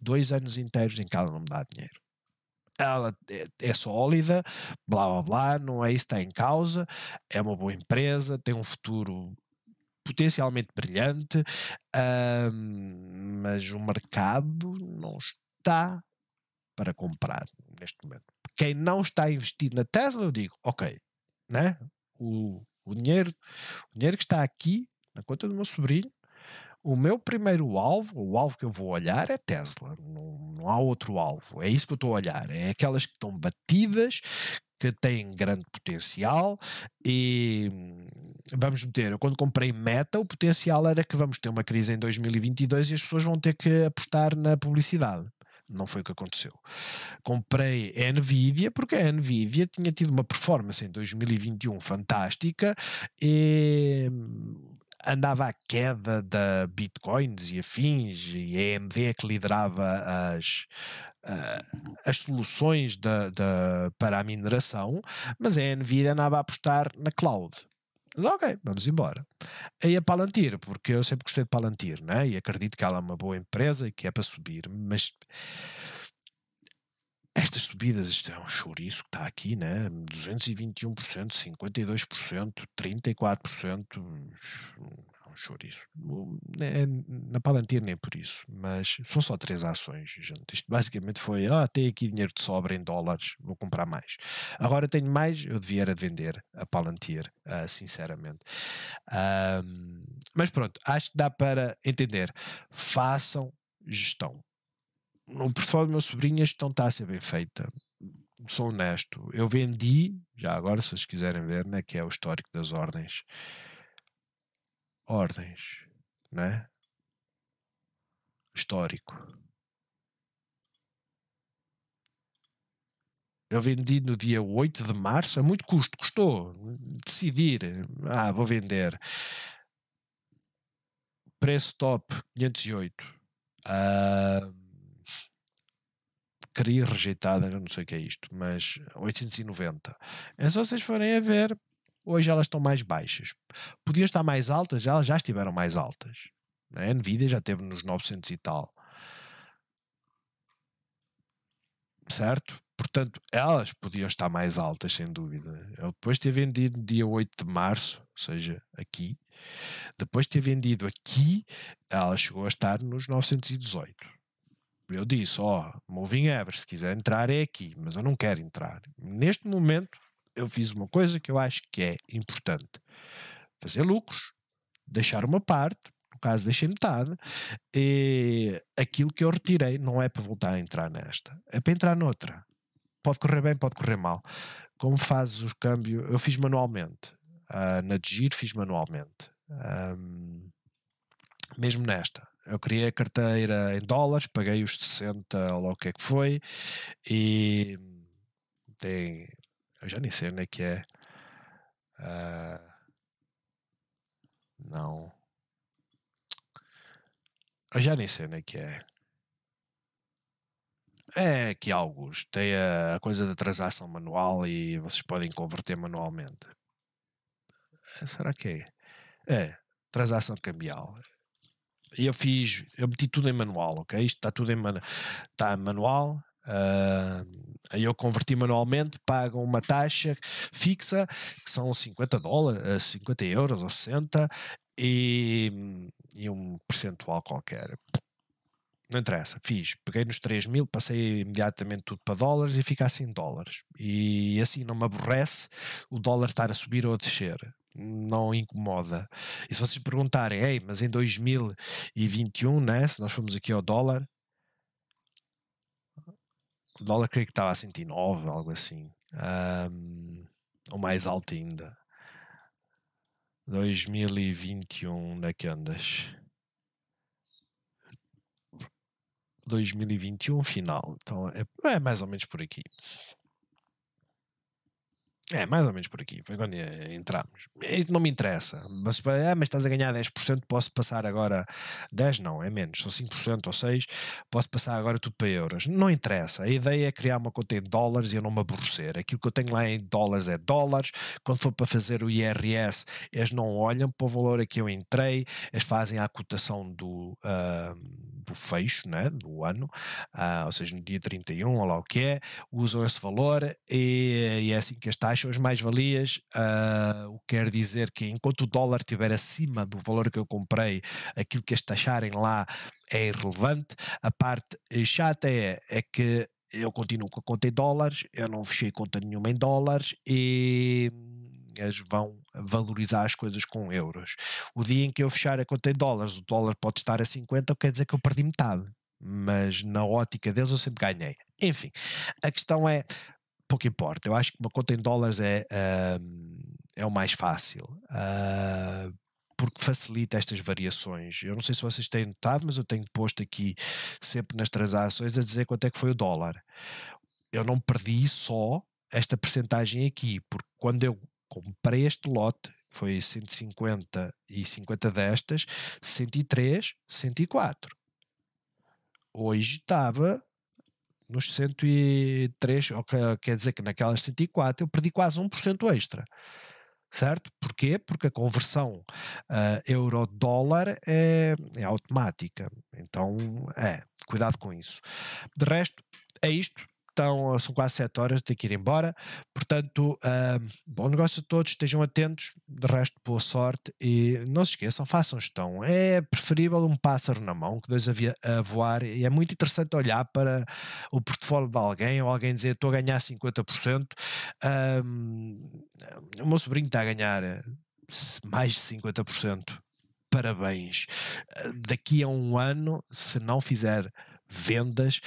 Dois anos inteiros em casa não me dá dinheiro. Ela é, é sólida, blá blá blá, não é isso que está em causa, é uma boa empresa, tem um futuro potencialmente brilhante, mas o mercado não está para comprar neste momento. Quem não está investido na Tesla, eu digo, ok, né? o, o, dinheiro, o dinheiro que está aqui na conta do meu sobrinho, o meu primeiro alvo, o alvo que eu vou olhar é Tesla, não, não há outro alvo, é isso que eu estou a olhar, é aquelas que estão batidas, que têm grande potencial e hum, vamos meter, eu quando comprei Meta, o potencial era que vamos ter uma crise em 2022 e as pessoas vão ter que apostar na publicidade. Não foi o que aconteceu. Comprei a Nvidia porque a Nvidia tinha tido uma performance em 2021 fantástica e hum, andava à queda da bitcoins e afins e a AMD é que liderava as, Uh, as soluções de, de, para a mineração, mas a Nvidia andava a apostar na cloud ok, vamos embora. E a Palantir, porque eu sempre gostei de Palantir, né? e acredito que ela é uma boa empresa e que é para subir, mas estas subidas, isto é um chouriço que está aqui, né? 221%, 52%, 34%, com chouriço. Né, é, na Palantir nem por isso, mas são só três ações, gente. Isto basicamente foi, ah, tem aqui dinheiro de sobra em dólares, vou comprar mais. Agora tenho mais, eu devia era de vender a Palantir, uh, sinceramente. Um, mas pronto, acho que dá para entender. Façam gestão. No portfólio do meu sobrinho a gestão está a ser bem feita sou honesto. Eu vendi, já agora, se vocês quiserem ver, né, que é o histórico das ordens ordens, né? Histórico. Eu é vendi no dia 8 de março, a muito custo, custou decidir. Ah, vou vender. Preço top 508. Uh, ah, queria rejeitada, não sei o que é isto, mas 890. É só vocês forem a ver, Hoje elas estão mais baixas. Podiam estar mais altas, elas já estiveram mais altas. Né? A Nvidia já teve nos 900 e tal. Certo? Portanto, elas podiam estar mais altas, sem dúvida. Eu depois de ter vendido dia 8 de março, ou seja, aqui, depois de ter vendido aqui, ela chegou a estar nos 918. Eu disse, ó, oh, moving average, se quiser entrar é aqui, mas eu não quero entrar. Neste momento, eu fiz uma coisa que eu acho que é importante: fazer lucros, deixar uma parte, no caso deixei metade, e aquilo que eu retirei não é para voltar a entrar nesta, é para entrar noutra. Pode correr bem, pode correr mal. Como fazes os câmbios? Eu fiz manualmente. Uh, na Digir fiz manualmente. Um, mesmo nesta. Eu criei a carteira em dólares, paguei os 60 ou o que é que foi, e tem eu já nem sei onde é que é. Uh, não. Eu já nem sei onde é que é. É que alguns tem a, coisa da transação manual e vocês podem converter manualmente. É, será que é? É, transação cambial. Eu fiz, eu meti tudo em manual, ok? Isto está tudo em man, está manual. Uh, Aí eu converti manualmente, pagam uma taxa fixa, que são 50 dólares, 50 euros ou 60, e, e um percentual qualquer. Não interessa, fiz. Peguei nos 3 mil, passei imediatamente tudo para dólares e fica assim dólares. E assim não me aborrece o dólar estar a subir ou a descer não incomoda. E se vocês perguntarem, Ei, mas em 2021, né, se nós formos aqui ao dólar, o dólar creio que estava a 109, algo assim, um, ou mais alto ainda. 2021, onde é que andas? 2021 final, então é, é mais ou menos por aqui. É, mais ou menos por aqui. Foi quando eh, entramos. Não me interessa. Mas, ah, mas estás a ganhar 10%, posso passar agora. 10 não, é menos. São 5% ou 6%. Posso passar agora tudo para euros. Não interessa. A ideia é criar uma conta em dólares e eu não me aborrecer. Aquilo que eu tenho lá em dólares é dólares. Quando for para fazer o IRS, eles não olham para o valor a que eu entrei. Eles fazem a cotação do, uh, do fecho, né? do ano. Uh, ou seja, no dia 31 ou lá o que é. Usam esse valor e, e é assim que as taxas quais são as mais-valias, uh, o que quer dizer que enquanto o dólar estiver acima do valor que eu comprei, aquilo que eles taxarem lá é irrelevante. A parte chata é, é que eu continuo com a conta em dólares, eu não fechei conta nenhuma em dólares e eles vão valorizar as coisas com euros. O dia em que eu fechar a conta em dólares, o dólar pode estar a 50, quer dizer que eu perdi metade. Mas na ótica deles eu sempre ganhei. Enfim, a questão é pouco importa. Eu acho que uma conta em dólares é, uh, é o mais fácil. Uh, porque facilita estas variações. Eu não sei se vocês têm notado, mas eu tenho posto aqui sempre nas transações a dizer quanto é que foi o dólar. Eu não perdi só esta percentagem aqui, porque quando eu comprei este lote, foi 150 e 50 destas, 103, 104. Hoje estava nos 103, quer dizer que naquelas 104 eu perdi quase 1% extra. Certo? Porquê? Porque a conversão uh, euro-dólar é, é automática. Então, é, cuidado com isso. De resto, é isto. Estão, são quase 7 horas, tenho que ir embora. Portanto, uh, bom negócio a todos, estejam atentos. De resto, boa sorte e não se esqueçam, façam gestão. É preferível um pássaro na mão que dois a, a voar. E é muito interessante olhar para o portfólio de alguém ou alguém dizer: Estou a ganhar 50%. Um, o meu sobrinho está a ganhar mais de 50%. Parabéns. Daqui a um ano, se não fizer vendas,